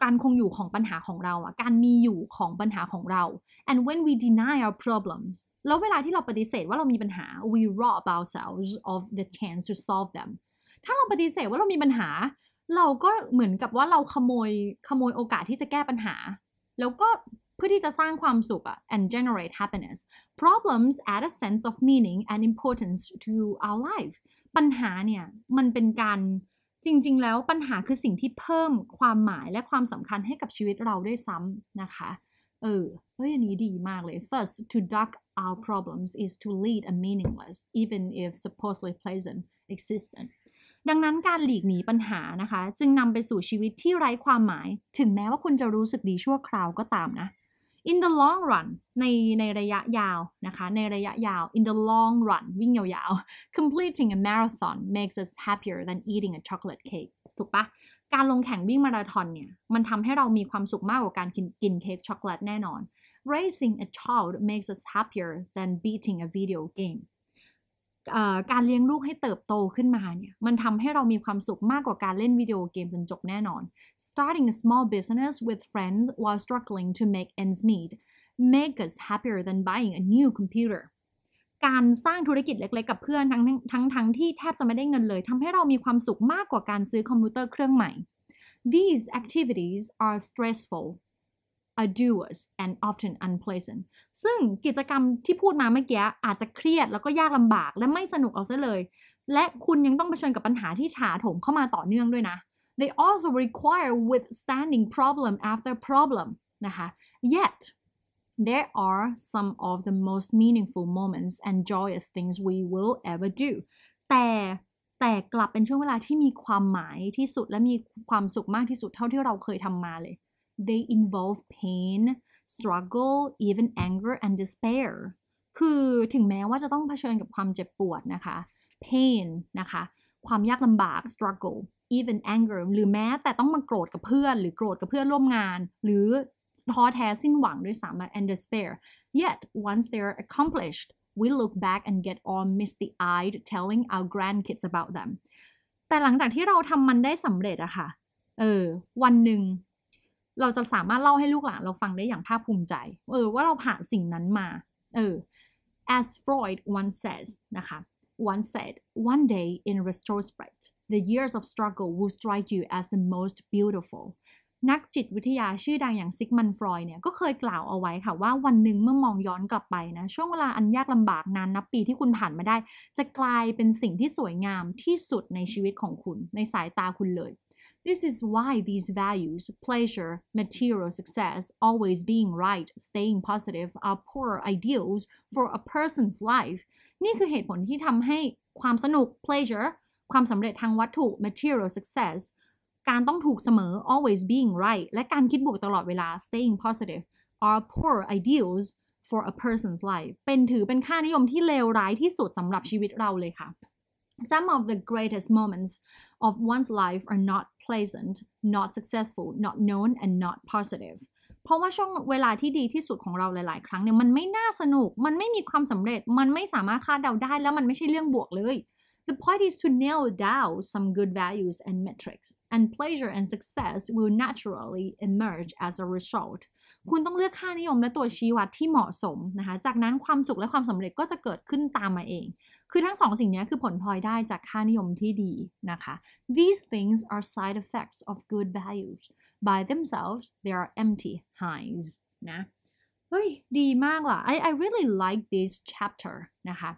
การคงอยู่ของปัญหาของเราอะการมีอยู่ของปัญหาของเรา and when we deny our problems แล้วเวลาที่เราปฏิเสธว่าเรามีปัญหา we rob ourselves of the chance to solve them ถ้าเราปฏิเสธว่าเรามีปัญหา เราก็เหมือนกับว่าเราขโมยขโมยโอกาสที่จะแก้ปัญหา แล้วก็เพื่อที่จะสร้างความสุขอะ and generate happiness problems add a sense of meaning and importance to our life ปัญหาเนี่ยมันเป็นการจริง ๆ แล้วปัญหาคือสิ่งที่เพิ่มความหมายและความสำคัญให้กับชีวิตเราด้วยซ้ำนะคะ เออเฮ้ยอันนี้ดีมากเลย first to duck our problems is to lead a meaningless even if supposedly pleasant existence ดังนั้นการหลีกหนีปัญหานะคะ จึงนำไปสู่ชีวิตที่ไร้ความหมาย ถึงแม้ว่าคุณจะรู้สึกดีชั่วคราวก็ตามนะ in the long run ในในระยะยาว นะคะ ในระยะยาว in the long run วิ่งยาวๆ completing a marathon makes us happier than eating a chocolate cake ถูกปะ การลงแข่งวิ่งมาราธอนเนี่ย มันทำให้เรามีความสุขมากกว่าการกินกินเค้กช็อกโกแลตแน่นอน raising a child makes us happier than beating a video game การเลี้ยงลูกให้เติบโตขึ้นมาเนี่ย มันทำให้เรามีความสุขมากกว่าการเล่นวิดีโอเกมจนจบแน่นอน starting a small business with friends while struggling to make ends meet make us happier than buying a new computer การสร้างธุรกิจเล็กๆกับเพื่อนทั้งทั้งทั้งที่แทบจะไม่ได้เงินเลยทำให้เรามีความสุขมากกว่าการซื้อคอมพิวเตอร์เครื่องใหม่ these activities are stressful arduous and often unpleasant ซึ่งกิจกรรมที่พูดมาเมื่อกี้ อาจจะเครียดแล้วก็ยากลำบากและไม่สนุกเอาซะเลย และคุณยังต้องเผชิญกับปัญหาที่ถาโถม เข้ามาต่อเนื่องด้วยนะ they also require withstanding problem after problem นะคะ yet there are some of the most meaningful moments and joyous things we will ever do แต่แต่กลับเป็นช่วงเวลาที่มีความหมายที่สุดและมีความสุขมากที่สุดเท่าที่เราเคยทำมาเลย they involve pain struggle even anger and despair คือถึงแม้ว่าจะต้องเผชิญกับความเจ็บปวดนะคะ pain นะคะความยากลำบาก struggle even anger หรือแม้แต่ต้องมาโกรธกับเพื่อน หรือโกรธกับเพื่อนร่วมงาน หรือท้อแท้สิ้นหวังด้วยซ้ำ and despair yet once they're accomplished we look back and get all misty-eyed telling our grandkids about them แต่หลังจากที่เราทำมันได้สำเร็จอะค่ะ เออ วันหนึ่งเราจะสามารถเล่าให้ลูกหลานเราฟังได้อย่างภาคภูมิใจ เออว่าเราผ่านสิ่งนั้นมา เออ as Freud once says นะคะ once said one day in retrospect the years of struggle will strike you as the most beautiful นักจิตวิทยาชื่อดังอย่างซิกมันฟรอยเนี่ยก็เคยกล่าวเอาไว้ค่ะว่าวันหนึ่งเมื่อมองย้อนกลับไปนะช่วงเวลาอันยากลำบากนานนับปีที่คุณผ่านมาได้ จะกลายเป็นสิ่งที่สวยงามที่สุดในชีวิตของคุณ ในสายตาคุณเลย This is why these values, pleasure, material success, always being right, staying positive, are poor ideals for a person's life นี่คือเหตุผลที่ทำให้ความสนุก pleasure ความสำเร็จทางวัตถุ material success การต้องถูกเสมอ always being right และการคิดบวกตลอดเวลา staying positive are poor ideals for a person's life เป็นถือเป็นค่านิยมที่เลวร้ายที่สุดสำหรับชีวิตเราเลยค่ะ Some of the greatest moments of one's life are not pleasant, not successful, not known, and not positive. เพราะว่าช่วงเวลาที่ดีที่สุดของเราหลายๆครั้งเนี่ยมันไม่น่าสนุกมันไม่มีความสำเร็จมันไม่สามารถคาดเดาได้แล้วมันไม่ใช่เรื่องบวกเลย The point is to nail down some good values and metrics and pleasure and success will naturally emerge as a result คุณต้องเลือกค่านิยมและตัวชี้วัดที่เหมาะสมนะคะจากนั้นความสุขและความสำเร็จก็จะเกิดขึ้นตามมาเองคือทั้งสองสิ่งนี้คือผลพลอยได้จากค่านิยมที่ดีนะคะ These things are side effects of good values by themselves they are empty highs นะ เฮ้ย ดีมากล่ะ I I really like this chapter นะคะ